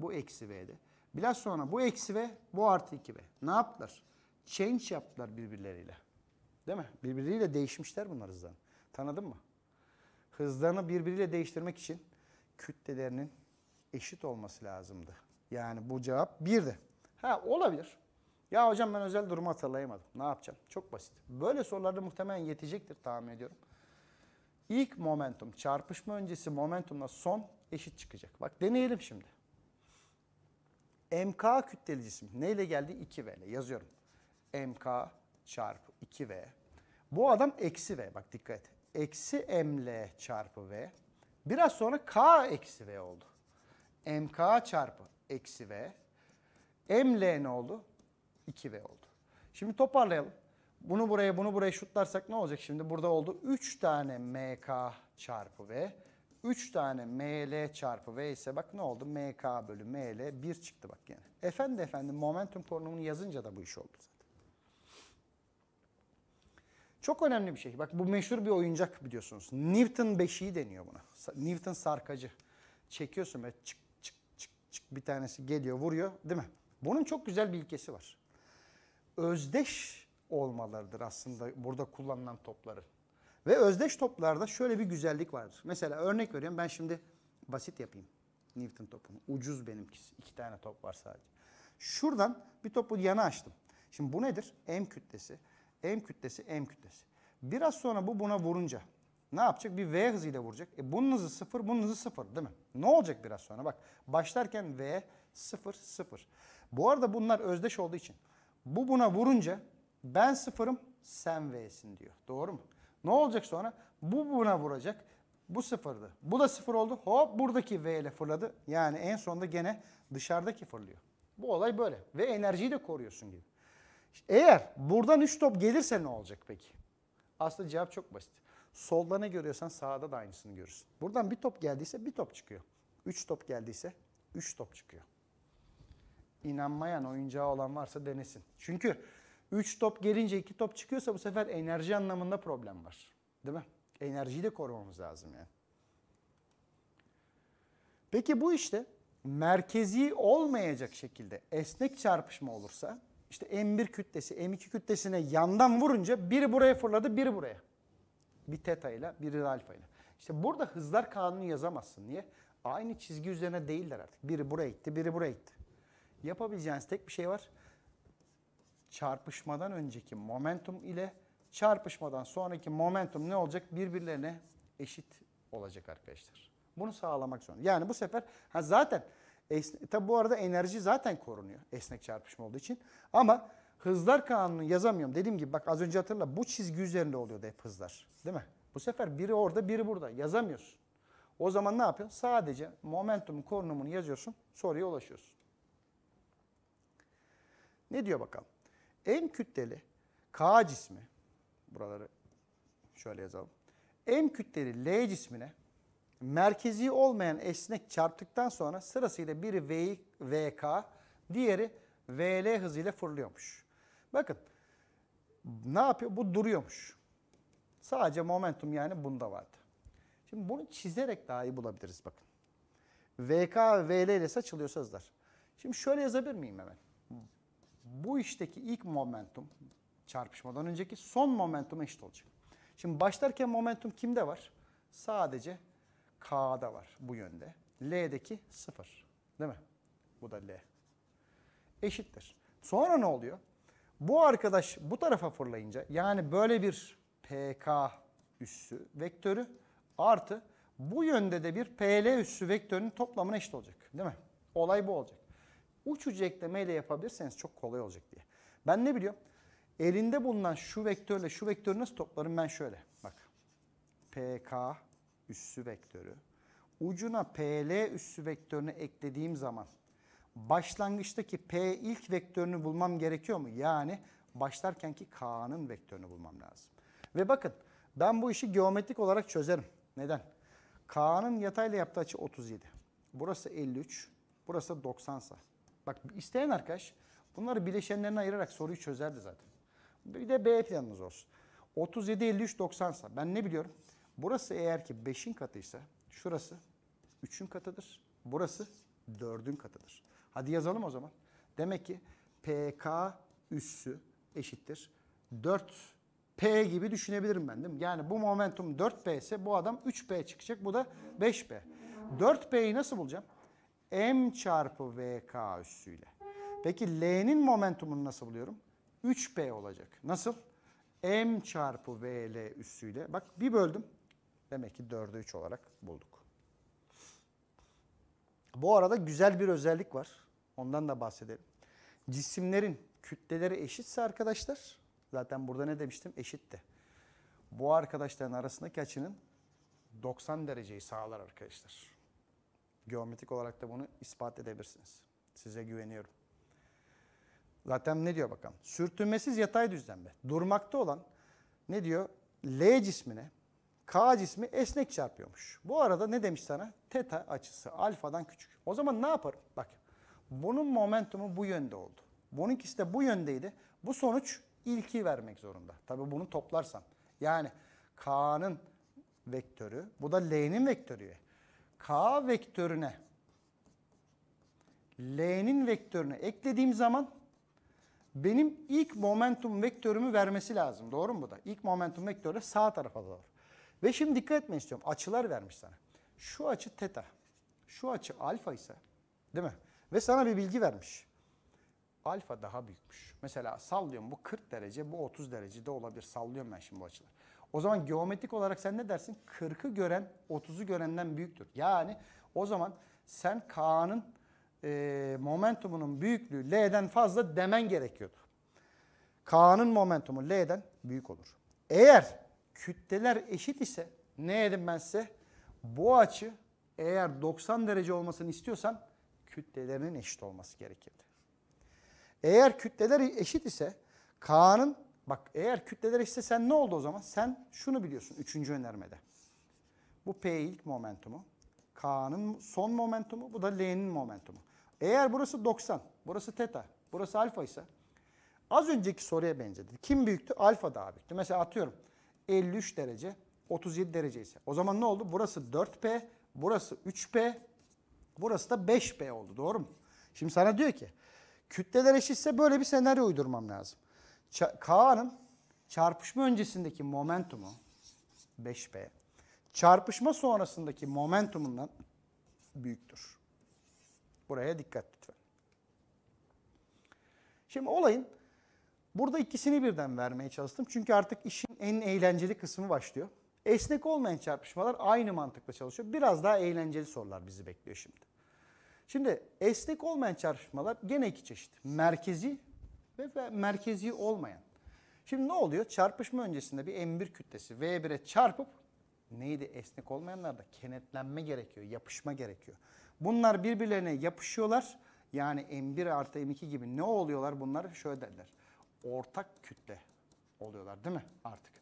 Bu eksi V'di. Biraz sonra bu eksi V, bu artı 2V. Ne yaptılar? Change yaptılar birbirleriyle. Değil mi? Birbirleriyle değişmişler bunlar hızlarını. Tanıdın mı? Hızlarını birbiriyle değiştirmek için kütlelerinin eşit olması lazımdı. Yani bu cevap 1'di. Ha olabilir. Ya hocam ben özel durumu hatırlayamadım. Ne yapacağım? Çok basit. Böyle sorularda muhtemelen yetecektir tahmin ediyorum. İlk momentum çarpışma öncesi momentumla son eşit çıkacak. Bak deneyelim şimdi. MK kütleli cisim neyle geldi? 2V ile yazıyorum. MK çarpı 2V. Bu adam eksi V bak dikkat et. Eksi ML çarpı V. Biraz sonra K eksi V oldu. MK çarpı eksi V. ML ne oldu? 2V oldu. Şimdi toparlayalım. Bunu buraya bunu buraya şutlarsak ne olacak şimdi? Burada oldu 3 tane MK çarpı V. 3 tane ML çarpı V ise bak ne oldu? MK bölü ML 1 çıktı bak yine. Efendi efendi momentum korunumunu yazınca da bu iş oldu zaten. Çok önemli bir şey. Bak bu meşhur bir oyuncak biliyorsunuz. Newton beşiği deniyor buna. Newton sarkacı. Çekiyorsun ve çık çık çık çık bir tanesi geliyor vuruyor değil mi? Bunun çok güzel bir ilkesi var. Özdeş olmalarıdır aslında burada kullanılan topların. Ve özdeş toplarda şöyle bir güzellik vardır. Mesela örnek veriyorum ben şimdi basit yapayım Newton topunu. Ucuz benimkisi. İki tane top var sadece. Şuradan bir topu yana açtım. Şimdi bu nedir? M kütlesi, M kütlesi, M kütlesi. Biraz sonra bu buna vurunca ne yapacak? Bir V hızıyla vuracak. E bunun hızı sıfır, bunun hızı sıfır değil mi? Ne olacak biraz sonra? Bak başlarken V sıfır, sıfır. Bu arada bunlar özdeş olduğu için. Bu buna vurunca ben sıfırım, sen V'sin diyor. Doğru mu? Ne olacak sonra? Bu buna vuracak. Bu sıfırdı. Bu da sıfır oldu. Hop buradaki V ile fırladı. Yani en sonunda gene dışarıdaki fırlıyor. Bu olay böyle. Ve enerjiyi de koruyorsun gibi. eğer buradan 3 top gelirse ne olacak peki? Aslında cevap çok basit. Solda ne görüyorsan sağda da aynısını görürsün. Buradan bir top geldiyse bir top çıkıyor. 3 top geldiyse 3 top çıkıyor. İnanmayan oyuncağı olan varsa denesin. Çünkü 3 top gelince 2 top çıkıyorsa bu sefer enerji anlamında problem var. Değil mi? Enerjiyi de korumamız lazım yani. Peki bu işte merkezi olmayacak şekilde esnek çarpışma olursa işte M1 kütlesi M2 kütlesine yandan vurunca biri buraya fırladı biri buraya. Bir teta ile biri alfa ile. İşte burada hızlar kanunu yazamazsın. Niye? Aynı çizgi üzerine değiller artık. Biri buraya gitti, biri buraya gitti. Yapabileceğiniz tek bir şey var çarpışmadan önceki momentum ile çarpışmadan sonraki momentum ne olacak? Birbirlerine eşit olacak arkadaşlar. Bunu sağlamak zorunda. Yani bu sefer ha zaten tabi bu arada enerji zaten korunuyor esnek çarpışma olduğu için. Ama hızlar kanunu yazamıyorum. Dediğim gibi bak az önce hatırla bu çizgi üzerinde oluyordu hep hızlar. Değil mi? Bu sefer biri orada biri burada yazamıyorsun. O zaman ne yapıyorsun? Sadece momentumun korunumunu yazıyorsun soruya ulaşıyorsun. Ne diyor bakalım? M kütleli K cismi, buraları şöyle yazalım. M kütleli L cismine merkezi olmayan esnek çarptıktan sonra sırasıyla biri v, VK, diğeri VL hızıyla fırlıyormuş. Bakın ne yapıyor? Bu duruyormuş. Sadece momentum yani bunda vardı. Şimdi bunu çizerek daha iyi bulabiliriz bakın. VK, VL ile saçılıyor sözler. Şimdi şöyle yazabilir miyim hemen? bu işteki ilk momentum çarpışmadan önceki son momentum eşit olacak. Şimdi başlarken momentum kimde var? Sadece K'da var bu yönde. L'deki sıfır. Değil mi? Bu da L. Eşittir. Sonra ne oluyor? Bu arkadaş bu tarafa fırlayınca yani böyle bir PK üssü vektörü artı bu yönde de bir PL üssü vektörünün toplamına eşit olacak. Değil mi? Olay bu olacak uç ucu eklemeyle yapabilirseniz çok kolay olacak diye. Ben ne biliyorum? Elinde bulunan şu vektörle şu vektörü nasıl toplarım ben şöyle. Bak. PK üssü vektörü. Ucuna PL üssü vektörünü eklediğim zaman başlangıçtaki P ilk vektörünü bulmam gerekiyor mu? Yani başlarkenki K'nın vektörünü bulmam lazım. Ve bakın ben bu işi geometrik olarak çözerim. Neden? K'nın yatayla yaptığı açı 37. Burası 53. Burası 90 sa Bak isteyen arkadaş bunları bileşenlerine ayırarak soruyu çözerdi zaten. Bir de B planınız olsun. 37, 53, 90 sa ben ne biliyorum? Burası eğer ki 5'in katıysa şurası 3'ün katıdır. Burası 4'ün katıdır. Hadi yazalım o zaman. Demek ki PK üssü eşittir. 4 P gibi düşünebilirim ben değil mi? Yani bu momentum 4P ise bu adam 3P çıkacak. Bu da 5P. 4P'yi nasıl bulacağım? m çarpı vk üssüyle. Peki L'nin momentumunu nasıl buluyorum? 3p olacak. Nasıl? m çarpı vl üssüyle. Bak bir böldüm. Demek ki 4'e 3 olarak bulduk. Bu arada güzel bir özellik var. Ondan da bahsedelim. Cisimlerin kütleleri eşitse arkadaşlar, zaten burada ne demiştim? Eşitti. Bu arkadaşların arasındaki açının 90 dereceyi sağlar arkadaşlar. Geometrik olarak da bunu ispat edebilirsiniz. Size güveniyorum. Zaten ne diyor bakalım? Sürtünmesiz yatay düzlemde durmakta olan ne diyor? L cismine K cismi esnek çarpıyormuş. Bu arada ne demiş sana? Teta açısı alfadan küçük. O zaman ne yaparım? Bak bunun momentumu bu yönde oldu. Bununkisi de bu yöndeydi. Bu sonuç ilki vermek zorunda. Tabi bunu toplarsam. Yani K'nın vektörü, bu da L'nin vektörü k vektörüne l'nin vektörüne eklediğim zaman benim ilk momentum vektörümü vermesi lazım. Doğru mu bu da? İlk momentum vektörü sağ tarafa doğru. Ve şimdi dikkat etme istiyorum. Açılar vermiş sana. Şu açı teta, şu açı alfa ise değil mi? Ve sana bir bilgi vermiş. Alfa daha büyükmüş. Mesela sallıyorum bu 40 derece, bu 30 derecede olabilir. Sallıyorum ben şimdi bu açıları. O zaman geometrik olarak sen ne dersin? 40'ı gören 30'u görenden büyüktür. Yani o zaman sen K'nın e, momentumunun büyüklüğü L'den fazla demen gerekiyordu. K'nın momentumu L'den büyük olur. Eğer kütleler eşit ise ne dedim ben size? Bu açı eğer 90 derece olmasını istiyorsan kütlelerinin eşit olması gerekirdi. Eğer kütleler eşit ise K'nın Bak eğer kütleler eşitse sen ne oldu o zaman? Sen şunu biliyorsun üçüncü önermede. Bu P ilk momentumu. K'nın son momentumu. Bu da L'nin momentumu. Eğer burası 90, burası teta, burası alfa ise az önceki soruya benzedi. Kim büyüktü? Alfa daha büyüktü. Mesela atıyorum 53 derece, 37 derece ise. O zaman ne oldu? Burası 4P, burası 3P, burası da 5P oldu. Doğru mu? Şimdi sana diyor ki kütleler eşitse böyle bir senaryo uydurmam lazım. K'nın çarpışma öncesindeki momentumu 5B çarpışma sonrasındaki momentumundan büyüktür. Buraya dikkat lütfen. Şimdi olayın burada ikisini birden vermeye çalıştım. Çünkü artık işin en eğlenceli kısmı başlıyor. Esnek olmayan çarpışmalar aynı mantıkla çalışıyor. Biraz daha eğlenceli sorular bizi bekliyor şimdi. Şimdi esnek olmayan çarpışmalar gene iki çeşit. Merkezi ve, ve merkezi olmayan. Şimdi ne oluyor? Çarpışma öncesinde bir M1 kütlesi V1'e çarpıp neydi esnek olmayanlarda kenetlenme gerekiyor, yapışma gerekiyor. Bunlar birbirlerine yapışıyorlar. Yani M1 artı M2 gibi ne oluyorlar bunlar? Şöyle derler. Ortak kütle oluyorlar değil mi artık?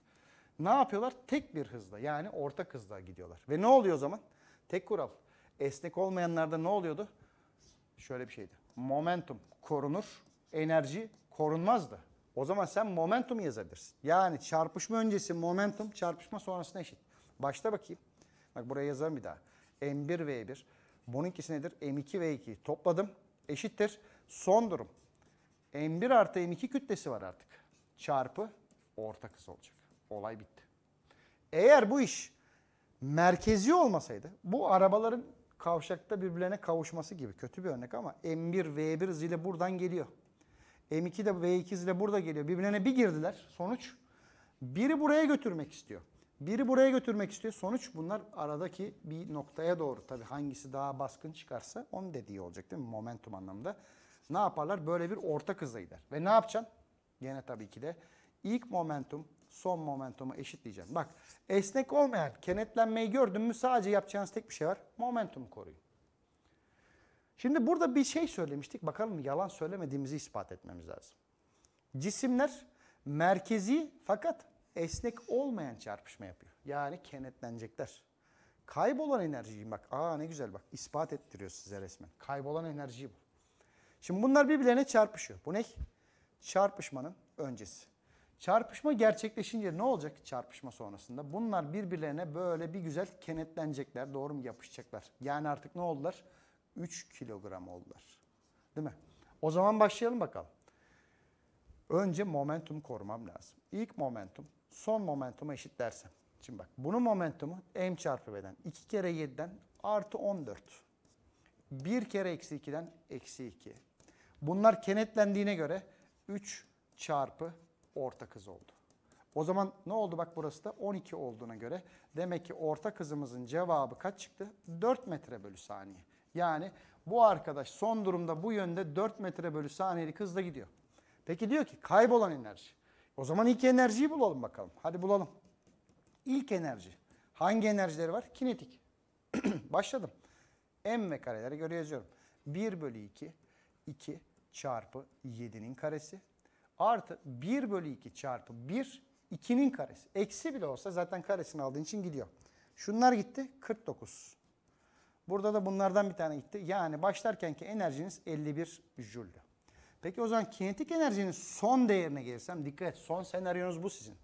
Ne yapıyorlar? Tek bir hızla yani ortak hızla gidiyorlar. Ve ne oluyor o zaman? Tek kural. Esnek olmayanlarda ne oluyordu? Şöyle bir şeydi. Momentum korunur, enerji korunmaz da. O zaman sen momentum yazabilirsin. Yani çarpışma öncesi momentum çarpışma sonrasına eşit. Başta bakayım. Bak buraya yazarım bir daha. M1 V1. Bununkisi nedir? M2 V2 topladım. Eşittir. Son durum. M1 artı M2 kütlesi var artık. Çarpı ortak hız olacak. Olay bitti. Eğer bu iş merkezi olmasaydı bu arabaların kavşakta birbirlerine kavuşması gibi kötü bir örnek ama M1 V1 zile buradan geliyor. M2 de V2 de burada geliyor. Birbirine bir girdiler. Sonuç biri buraya götürmek istiyor. Biri buraya götürmek istiyor. Sonuç bunlar aradaki bir noktaya doğru. Tabi hangisi daha baskın çıkarsa onun dediği olacak değil mi? Momentum anlamında. Ne yaparlar? Böyle bir ortak hızla gider. Ve ne yapacaksın? Gene tabii ki de ilk momentum son momentumu eşitleyeceksin. Bak esnek olmayan kenetlenmeyi gördün mü sadece yapacağınız tek bir şey var. Momentum koruyun. Şimdi burada bir şey söylemiştik. Bakalım yalan söylemediğimizi ispat etmemiz lazım. Cisimler merkezi fakat esnek olmayan çarpışma yapıyor. Yani kenetlenecekler. Kaybolan enerjiyi bak aa ne güzel bak ispat ettiriyor size resmen. Kaybolan enerjiyi bu. Şimdi bunlar birbirlerine çarpışıyor. Bu ne? Çarpışmanın öncesi. Çarpışma gerçekleşince ne olacak çarpışma sonrasında? Bunlar birbirlerine böyle bir güzel kenetlenecekler. Doğru mu yapışacaklar? Yani artık ne oldular? 3 kilogram oldular. Değil mi? O zaman başlayalım bakalım. Önce momentum korumam lazım. İlk momentum son momentuma eşit dersem. Şimdi bak bunun momentumu m çarpı b'den 2 kere 7'den artı 14. 1 kere eksi 2'den eksi 2. Bunlar kenetlendiğine göre 3 çarpı orta kız oldu. O zaman ne oldu bak burası da 12 olduğuna göre demek ki orta kızımızın cevabı kaç çıktı? 4 metre bölü saniye. Yani bu arkadaş son durumda bu yönde 4 metre bölü saniyelik hızla gidiyor. Peki diyor ki kaybolan enerji. O zaman ilk enerjiyi bulalım bakalım. Hadi bulalım. İlk enerji. Hangi enerjileri var? Kinetik. Başladım. M ve kareleri göre yazıyorum. 1 bölü 2, 2 çarpı 7'nin karesi. Artı 1 bölü 2 çarpı 1, 2'nin karesi. Eksi bile olsa zaten karesini aldığın için gidiyor. Şunlar gitti. 49. Burada da bunlardan bir tane gitti. Yani başlarkenki enerjiniz 51 Joule'du. Peki o zaman kinetik enerjinin son değerine gelirsem dikkat et son senaryonuz bu sizin.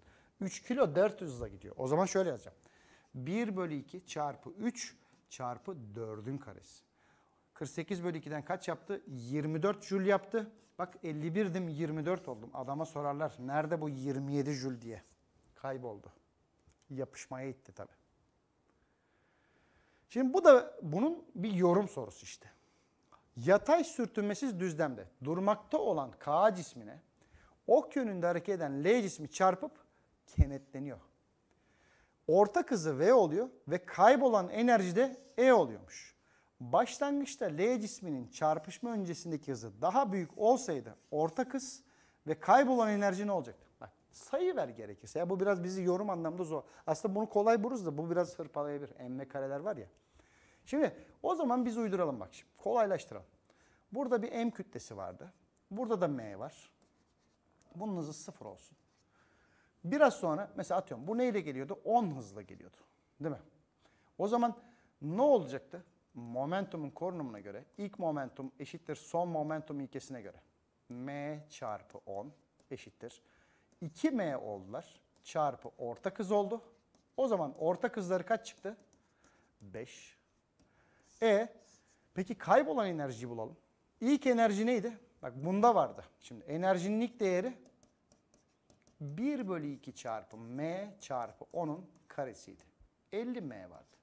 3 kilo 400 hızla gidiyor. O zaman şöyle yazacağım. 1 bölü 2 çarpı 3 çarpı 4'ün karesi. 48 bölü 2'den kaç yaptı? 24 joule yaptı. Bak 51'dim 24 oldum. Adama sorarlar nerede bu 27 joule diye. Kayboldu. Yapışmaya itti tabii. Şimdi bu da bunun bir yorum sorusu işte. Yatay sürtünmesiz düzlemde durmakta olan K cismine ok yönünde hareket eden L cismi çarpıp kenetleniyor. Orta hızı V oluyor ve kaybolan enerji de E oluyormuş. Başlangıçta L cisminin çarpışma öncesindeki hızı daha büyük olsaydı orta hız ve kaybolan enerji ne olacaktı? sayı ver gerekirse. Ya bu biraz bizi yorum anlamda zor. Aslında bunu kolay buluruz da bu biraz hırpalayabilir. Emme kareler var ya. Şimdi o zaman biz uyduralım bak şimdi. Kolaylaştıralım. Burada bir M kütlesi vardı. Burada da M var. Bunun hızı sıfır olsun. Biraz sonra mesela atıyorum bu neyle geliyordu? 10 hızla geliyordu. Değil mi? O zaman ne olacaktı? Momentumun korunumuna göre ilk momentum eşittir son momentum ilkesine göre. M çarpı 10 eşittir 2M oldular çarpı orta kız oldu. O zaman orta kızları kaç çıktı? 5. E peki kaybolan enerjiyi bulalım. İlk enerji neydi? Bak bunda vardı. Şimdi enerjinin ilk değeri 1 bölü 2 çarpı m çarpı onun karesiydi. 50 m vardı.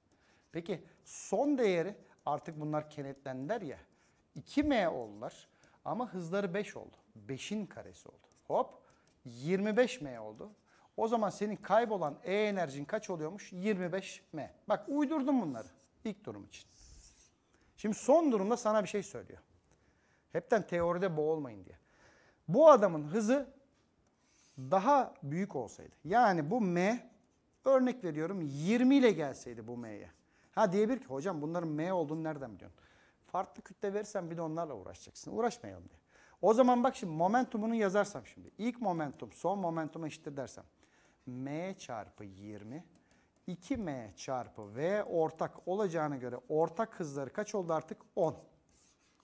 Peki son değeri artık bunlar kenetlendiler ya 2m oldular ama hızları 5 oldu. 5'in karesi oldu. Hop 25M oldu. O zaman senin kaybolan E enerjin kaç oluyormuş? 25M. Bak uydurdum bunları ilk durum için. Şimdi son durumda sana bir şey söylüyor. Hepten teoride boğulmayın diye. Bu adamın hızı daha büyük olsaydı. Yani bu M örnek veriyorum 20 ile gelseydi bu M'ye. Ha diyebilir ki hocam bunların M olduğunu nereden biliyorsun? Farklı kütle verirsen bir de onlarla uğraşacaksın. Uğraşmayalım diye. O zaman bak şimdi momentumunu yazarsam şimdi. ilk momentum son momentum eşittir dersem. M çarpı 20 2m çarpı v ortak olacağına göre ortak hızları kaç oldu artık? 10.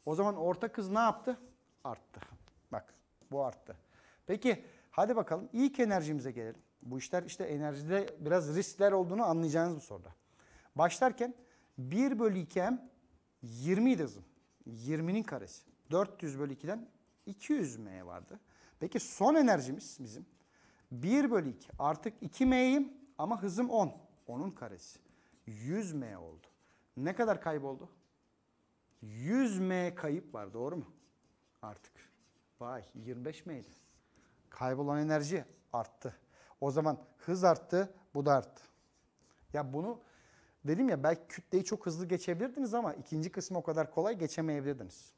O zaman ortak hız ne yaptı? Arttı. Bak bu arttı. Peki hadi bakalım ilk enerjimize gelelim. Bu işler işte enerjide biraz riskler olduğunu anlayacağınız bu soruda. Başlarken 1 bölü 2m 20 idi 20'nin karesi. 400 bölü 2'den 200M vardı. Peki son enerjimiz bizim 1 bölü 2 artık 2M'yim ama hızım 10. 10'un karesi. 100M oldu. Ne kadar kayboldu? 100M kayıp var doğru mu? Artık. Vay 25M'ydi. Kaybolan enerji arttı. O zaman hız arttı, bu da arttı. Ya bunu dedim ya belki kütleyi çok hızlı geçebilirdiniz ama ikinci kısmı o kadar kolay geçemeyebilirdiniz.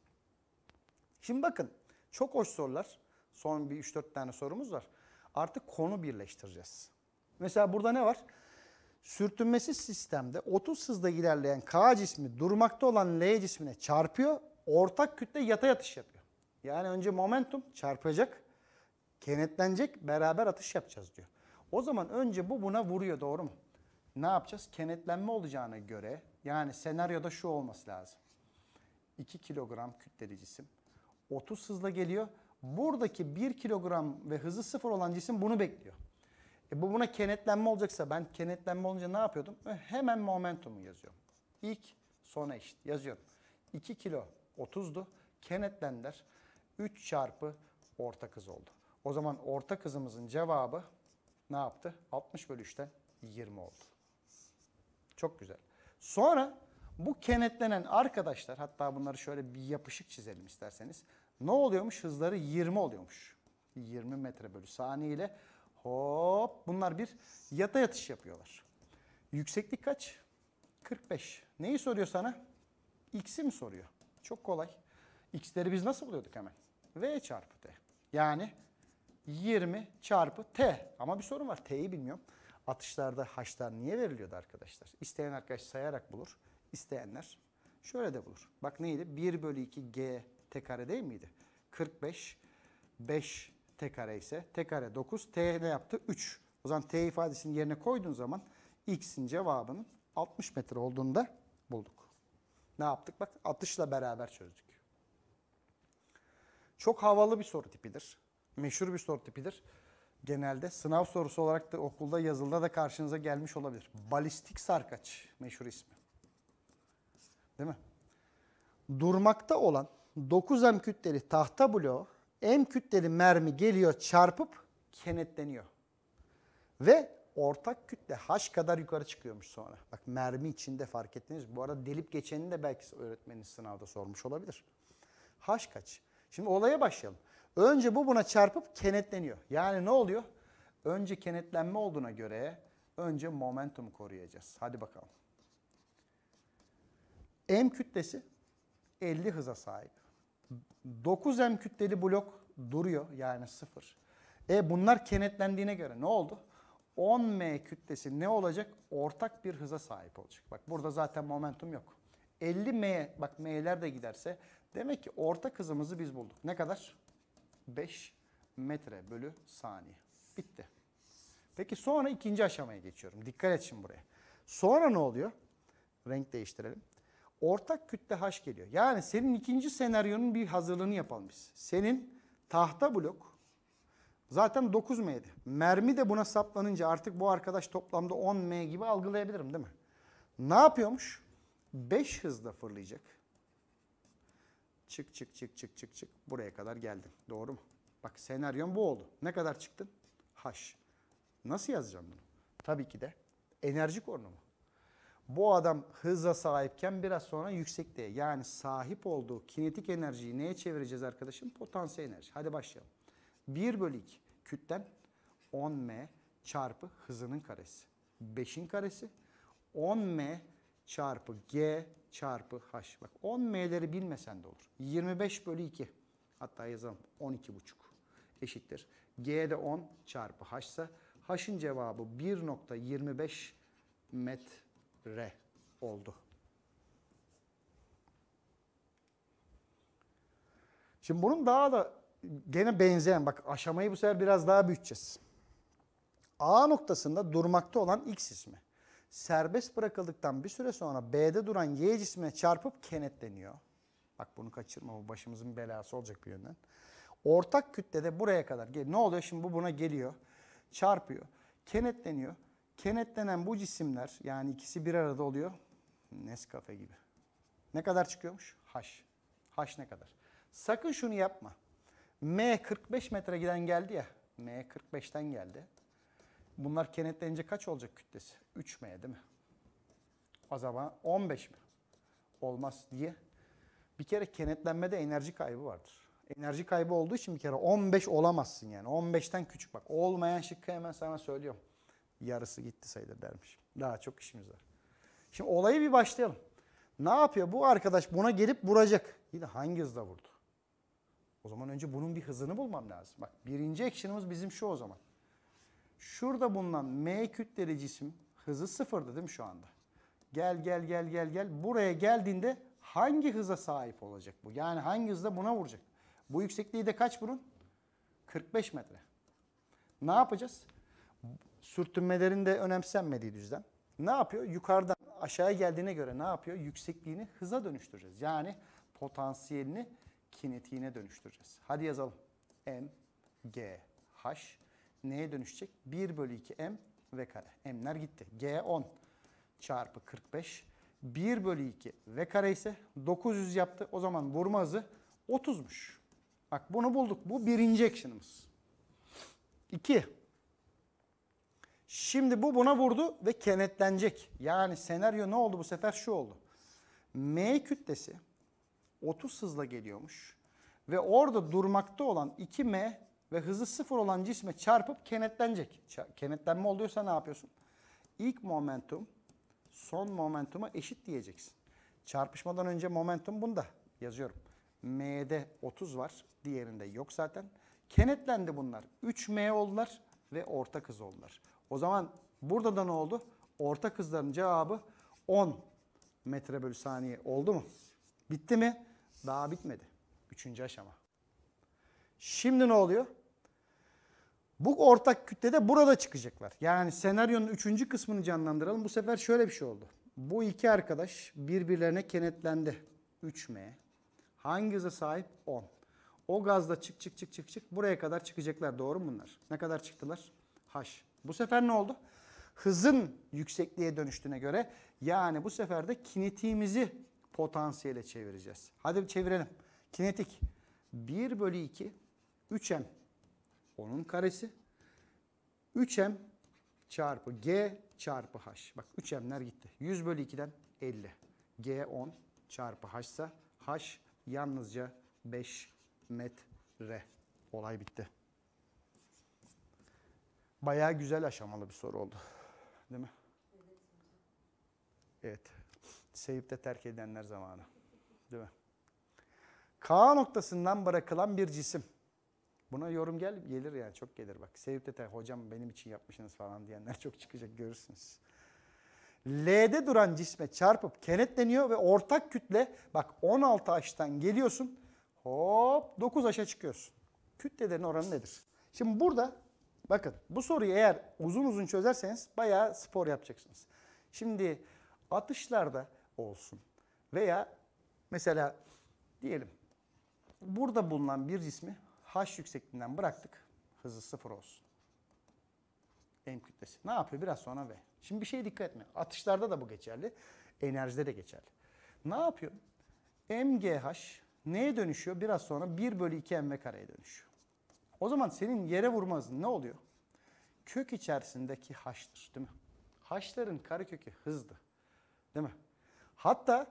Şimdi bakın çok hoş sorular. Son bir 3-4 tane sorumuz var. Artık konu birleştireceğiz. Mesela burada ne var? Sürtünmesiz sistemde 30 hızda ilerleyen K cismi durmakta olan L cismine çarpıyor. Ortak kütle yata atış yapıyor. Yani önce momentum çarpacak, kenetlenecek, beraber atış yapacağız diyor. O zaman önce bu buna vuruyor doğru mu? Ne yapacağız? Kenetlenme olacağına göre yani senaryoda şu olması lazım. 2 kilogram kütleli cisim 30 hızla geliyor. Buradaki 1 kilogram ve hızı 0 olan cisim bunu bekliyor. E bu buna kenetlenme olacaksa ben kenetlenme olunca ne yapıyordum? E, hemen momentumu yazıyorum. İlk sona eşit yazıyorum. 2 kilo 30'du. Kenetlendir. 3 çarpı ortak hız oldu. O zaman ortak hızımızın cevabı ne yaptı? 60 bölü 3'ten 20 oldu. Çok güzel. Sonra bu kenetlenen arkadaşlar hatta bunları şöyle bir yapışık çizelim isterseniz. Ne oluyormuş? Hızları 20 oluyormuş. 20 metre bölü saniye ile hop bunlar bir yata yatış yapıyorlar. Yükseklik kaç? 45. Neyi soruyor sana? X'i mi soruyor? Çok kolay. X'leri biz nasıl buluyorduk hemen? V çarpı T. Yani 20 çarpı T. Ama bir sorun var. T'yi bilmiyorum. Atışlarda haçlar niye veriliyordu arkadaşlar? İsteyen arkadaş sayarak bulur. İsteyenler şöyle de bulur. Bak neydi? 1 bölü 2 G tekare değil miydi? 45, 5 t kare ise tekare kare 9, t ne yaptı? 3. O zaman t ifadesinin yerine koyduğun zaman x'in cevabının 60 metre olduğunu da bulduk. Ne yaptık? Bak atışla beraber çözdük. Çok havalı bir soru tipidir. Meşhur bir soru tipidir. Genelde sınav sorusu olarak da okulda yazılıda da karşınıza gelmiş olabilir. Balistik sarkaç meşhur ismi. Değil mi? Durmakta olan 9M kütleli tahta bloğu M kütleli mermi geliyor çarpıp kenetleniyor. Ve ortak kütle H kadar yukarı çıkıyormuş sonra. Bak mermi içinde fark ettiniz. Bu arada delip geçeni de belki öğretmeniniz sınavda sormuş olabilir. H kaç? Şimdi olaya başlayalım. Önce bu buna çarpıp kenetleniyor. Yani ne oluyor? Önce kenetlenme olduğuna göre önce momentum koruyacağız. Hadi bakalım. M kütlesi 50 hıza sahip. 9M kütleli blok duruyor yani sıfır. E bunlar kenetlendiğine göre ne oldu? 10M kütlesi ne olacak? Ortak bir hıza sahip olacak. Bak burada zaten momentum yok. 50M bak M'ler de giderse demek ki ortak hızımızı biz bulduk. Ne kadar? 5 metre bölü saniye. Bitti. Peki sonra ikinci aşamaya geçiyorum. Dikkat et şimdi buraya. Sonra ne oluyor? Renk değiştirelim ortak kütle haş geliyor. Yani senin ikinci senaryonun bir hazırlığını yapalım biz. Senin tahta blok zaten 9M'ydi. Mermi de buna saplanınca artık bu arkadaş toplamda 10M gibi algılayabilirim değil mi? Ne yapıyormuş? 5 hızla fırlayacak. Çık çık çık çık çık çık. Buraya kadar geldin. Doğru mu? Bak senaryon bu oldu. Ne kadar çıktın? Haş. Nasıl yazacağım bunu? Tabii ki de enerji korunumu bu adam hıza sahipken biraz sonra yüksekte yani sahip olduğu kinetik enerjiyi neye çevireceğiz arkadaşım? Potansiyel enerji. Hadi başlayalım. 1 bölü 2 kütlen 10m çarpı hızının karesi. 5'in karesi 10m çarpı g çarpı h. Bak 10m'leri bilmesen de olur. 25 bölü 2 hatta yazalım buçuk eşittir. G de 10 çarpı h ise h'ın cevabı 1.25 metre re oldu. Şimdi bunun daha da gene benzeyen bak aşamayı bu sefer biraz daha büyüteceğiz. A noktasında durmakta olan X ismi serbest bırakıldıktan bir süre sonra B'de duran Y cismine çarpıp kenetleniyor. Bak bunu kaçırma bu başımızın belası olacak bir yönden. Ortak kütlede buraya kadar Ne oluyor şimdi bu buna geliyor. Çarpıyor. Kenetleniyor. Kenetlenen bu cisimler yani ikisi bir arada oluyor. Nescafe gibi. Ne kadar çıkıyormuş? H. H ne kadar? Sakın şunu yapma. M 45 metre giden geldi ya. M 45'ten geldi. Bunlar kenetlenince kaç olacak kütlesi? 3M değil mi? O zaman 15 mi? Olmaz diye. Bir kere kenetlenmede enerji kaybı vardır. Enerji kaybı olduğu için bir kere 15 olamazsın yani. 15'ten küçük bak. Olmayan şıkkı hemen sana söylüyorum yarısı gitti sayılır dermiş. Daha çok işimiz var. Şimdi olayı bir başlayalım. Ne yapıyor? Bu arkadaş buna gelip vuracak. Yine hangi hızda vurdu? O zaman önce bunun bir hızını bulmam lazım. Bak birinci action'ımız bizim şu o zaman. Şurada bulunan M kütleli cisim hızı sıfırdı değil mi şu anda? Gel gel gel gel gel. Buraya geldiğinde hangi hıza sahip olacak bu? Yani hangi hızda buna vuracak? Bu yüksekliği de kaç bunun? 45 metre. Ne yapacağız? Sürtünmelerin de önemsenmediği düzlem. Ne yapıyor? Yukarıdan aşağıya geldiğine göre ne yapıyor? Yüksekliğini hıza dönüştüreceğiz. Yani potansiyelini kinetiğine dönüştüreceğiz. Hadi yazalım. M, G, H neye dönüşecek? 1 bölü 2 M V kare. M'ler gitti. G 10 çarpı 45. 1 bölü 2 V kare ise 900 yaptı. O zaman vurma hızı 30'muş. Bak bunu bulduk. Bu birinci action'ımız. 2. Şimdi bu buna vurdu ve kenetlenecek. Yani senaryo ne oldu bu sefer? Şu oldu. M kütlesi 30 hızla geliyormuş. Ve orada durmakta olan 2M ve hızı sıfır olan cisme çarpıp kenetlenecek. kenetlenme oluyorsa ne yapıyorsun? İlk momentum son momentuma eşit diyeceksin. Çarpışmadan önce momentum bunda yazıyorum. M'de 30 var. Diğerinde yok zaten. Kenetlendi bunlar. 3M oldular ve ortak hız oldular. O zaman burada da ne oldu? Ortak kızların cevabı 10 metre bölü saniye oldu mu? Bitti mi? Daha bitmedi. Üçüncü aşama. Şimdi ne oluyor? Bu ortak kütlede burada çıkacaklar. Yani senaryonun üçüncü kısmını canlandıralım. Bu sefer şöyle bir şey oldu. Bu iki arkadaş birbirlerine kenetlendi. 3M. Hangi hıza sahip? 10. O gazla çık çık çık çık çık buraya kadar çıkacaklar. Doğru mu bunlar? Ne kadar çıktılar? H. Bu sefer ne oldu? Hızın yüksekliğe dönüştüğüne göre yani bu sefer de kinetiğimizi potansiyele çevireceğiz. Hadi bir çevirelim. Kinetik 1 bölü 2 3m onun karesi 3m çarpı g çarpı h. Bak 3m'ler gitti. 100 bölü 2'den 50. g 10 çarpı h ise h yalnızca 5 metre. Olay bitti. Bayağı güzel aşamalı bir soru oldu. Değil mi? Evet. Sevip de terk edenler zamanı. Değil mi? K noktasından bırakılan bir cisim. Buna yorum gel gelir yani çok gelir bak. Sevip de terk, hocam benim için yapmışsınız falan diyenler çok çıkacak görürsünüz. L'de duran cisme çarpıp kenetleniyor ve ortak kütle bak 16 aştan geliyorsun hop 9 aşa çıkıyorsun. Kütlelerin oranı nedir? Şimdi burada Bakın bu soruyu eğer uzun uzun çözerseniz bayağı spor yapacaksınız. Şimdi atışlarda olsun veya mesela diyelim burada bulunan bir cismi h yüksekliğinden bıraktık. Hızı sıfır olsun. M kütlesi. Ne yapıyor? Biraz sonra V. Şimdi bir şeye dikkat etme. Atışlarda da bu geçerli. Enerjide de geçerli. Ne yapıyor? MGH neye dönüşüyor? Biraz sonra 1 bölü 2 MV kareye dönüşüyor. O zaman senin yere vurmanızın ne oluyor? Kök içerisindeki haştır değil mi? Haşların karekökü hızlı, Değil mi? Hatta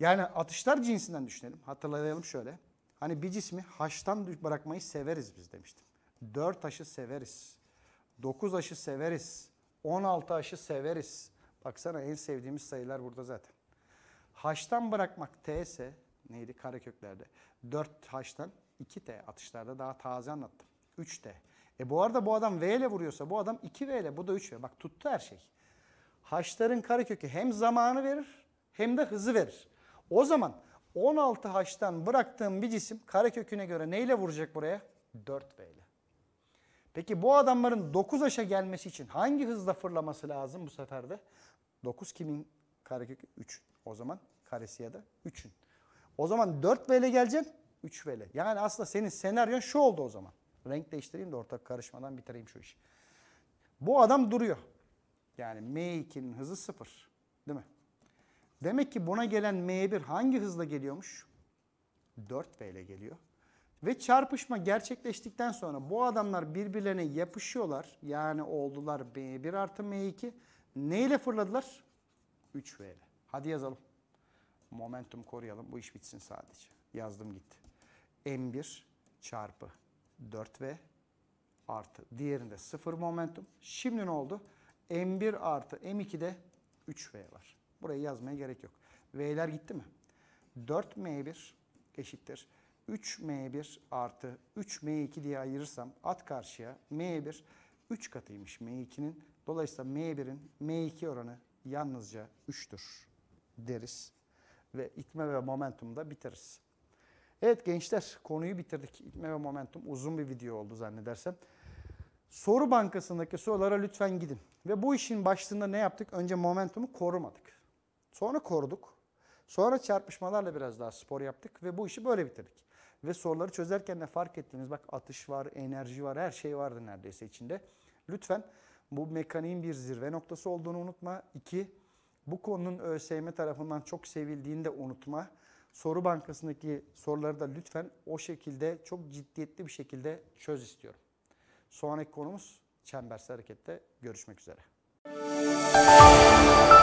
yani atışlar cinsinden düşünelim. Hatırlayalım şöyle. Hani bir cismi haştan bırakmayı severiz biz demiştim. 4 aşı severiz. 9 aşı severiz. 16 aşı severiz. Baksana en sevdiğimiz sayılar burada zaten. Haştan bırakmak T ise neydi kareköklerde? 4 haştan 2 T atışlarda daha taze anlattım. 3D. E bu arada bu adam V ile vuruyorsa bu adam 2V ile bu da 3V. Bak tuttu her şey. Haçların karekökü hem zamanı verir hem de hızı verir. O zaman 16 haçtan bıraktığım bir cisim kareköküne göre neyle vuracak buraya? 4V ile. Peki bu adamların 9 haşa gelmesi için hangi hızla fırlaması lazım bu sefer de? 9 kimin karekökü? 3. O zaman karesi ya da 3'ün. O zaman 4 V ile geleceksin 3 V ile. Yani aslında senin senaryon şu oldu o zaman. Renk değiştireyim de ortak karışmadan bitireyim şu işi. Bu adam duruyor. Yani M2'nin hızı sıfır. Değil mi? Demek ki buna gelen M1 hangi hızla geliyormuş? 4V ile geliyor. Ve çarpışma gerçekleştikten sonra bu adamlar birbirlerine yapışıyorlar. Yani oldular M1 artı M2. Neyle fırladılar? 3V ile. Hadi yazalım. Momentum koruyalım. Bu iş bitsin sadece. Yazdım gitti. M1 çarpı 4V artı. Diğerinde 0 momentum. Şimdi ne oldu? M1 artı M2'de 3V var. Burayı yazmaya gerek yok. V'ler gitti mi? 4M1 eşittir. 3M1 artı 3M2 diye ayırırsam at karşıya M1 3 katıymış M2'nin. Dolayısıyla M1'in M2 oranı yalnızca 3'tür deriz. Ve itme ve da biteriz. Evet gençler konuyu bitirdik. İtme ve momentum uzun bir video oldu zannedersem. Soru bankasındaki sorulara lütfen gidin. Ve bu işin başlığında ne yaptık? Önce momentumu korumadık. Sonra koruduk. Sonra çarpışmalarla biraz daha spor yaptık ve bu işi böyle bitirdik. Ve soruları çözerken de fark ettiğimiz bak atış var, enerji var, her şey vardı neredeyse içinde. Lütfen bu mekaniğin bir zirve noktası olduğunu unutma. İki, bu konunun ÖSYM tarafından çok sevildiğini de unutma soru bankasındaki soruları da lütfen o şekilde çok ciddiyetli bir şekilde çöz istiyorum. Sonraki konumuz çembersi harekette görüşmek üzere. Müzik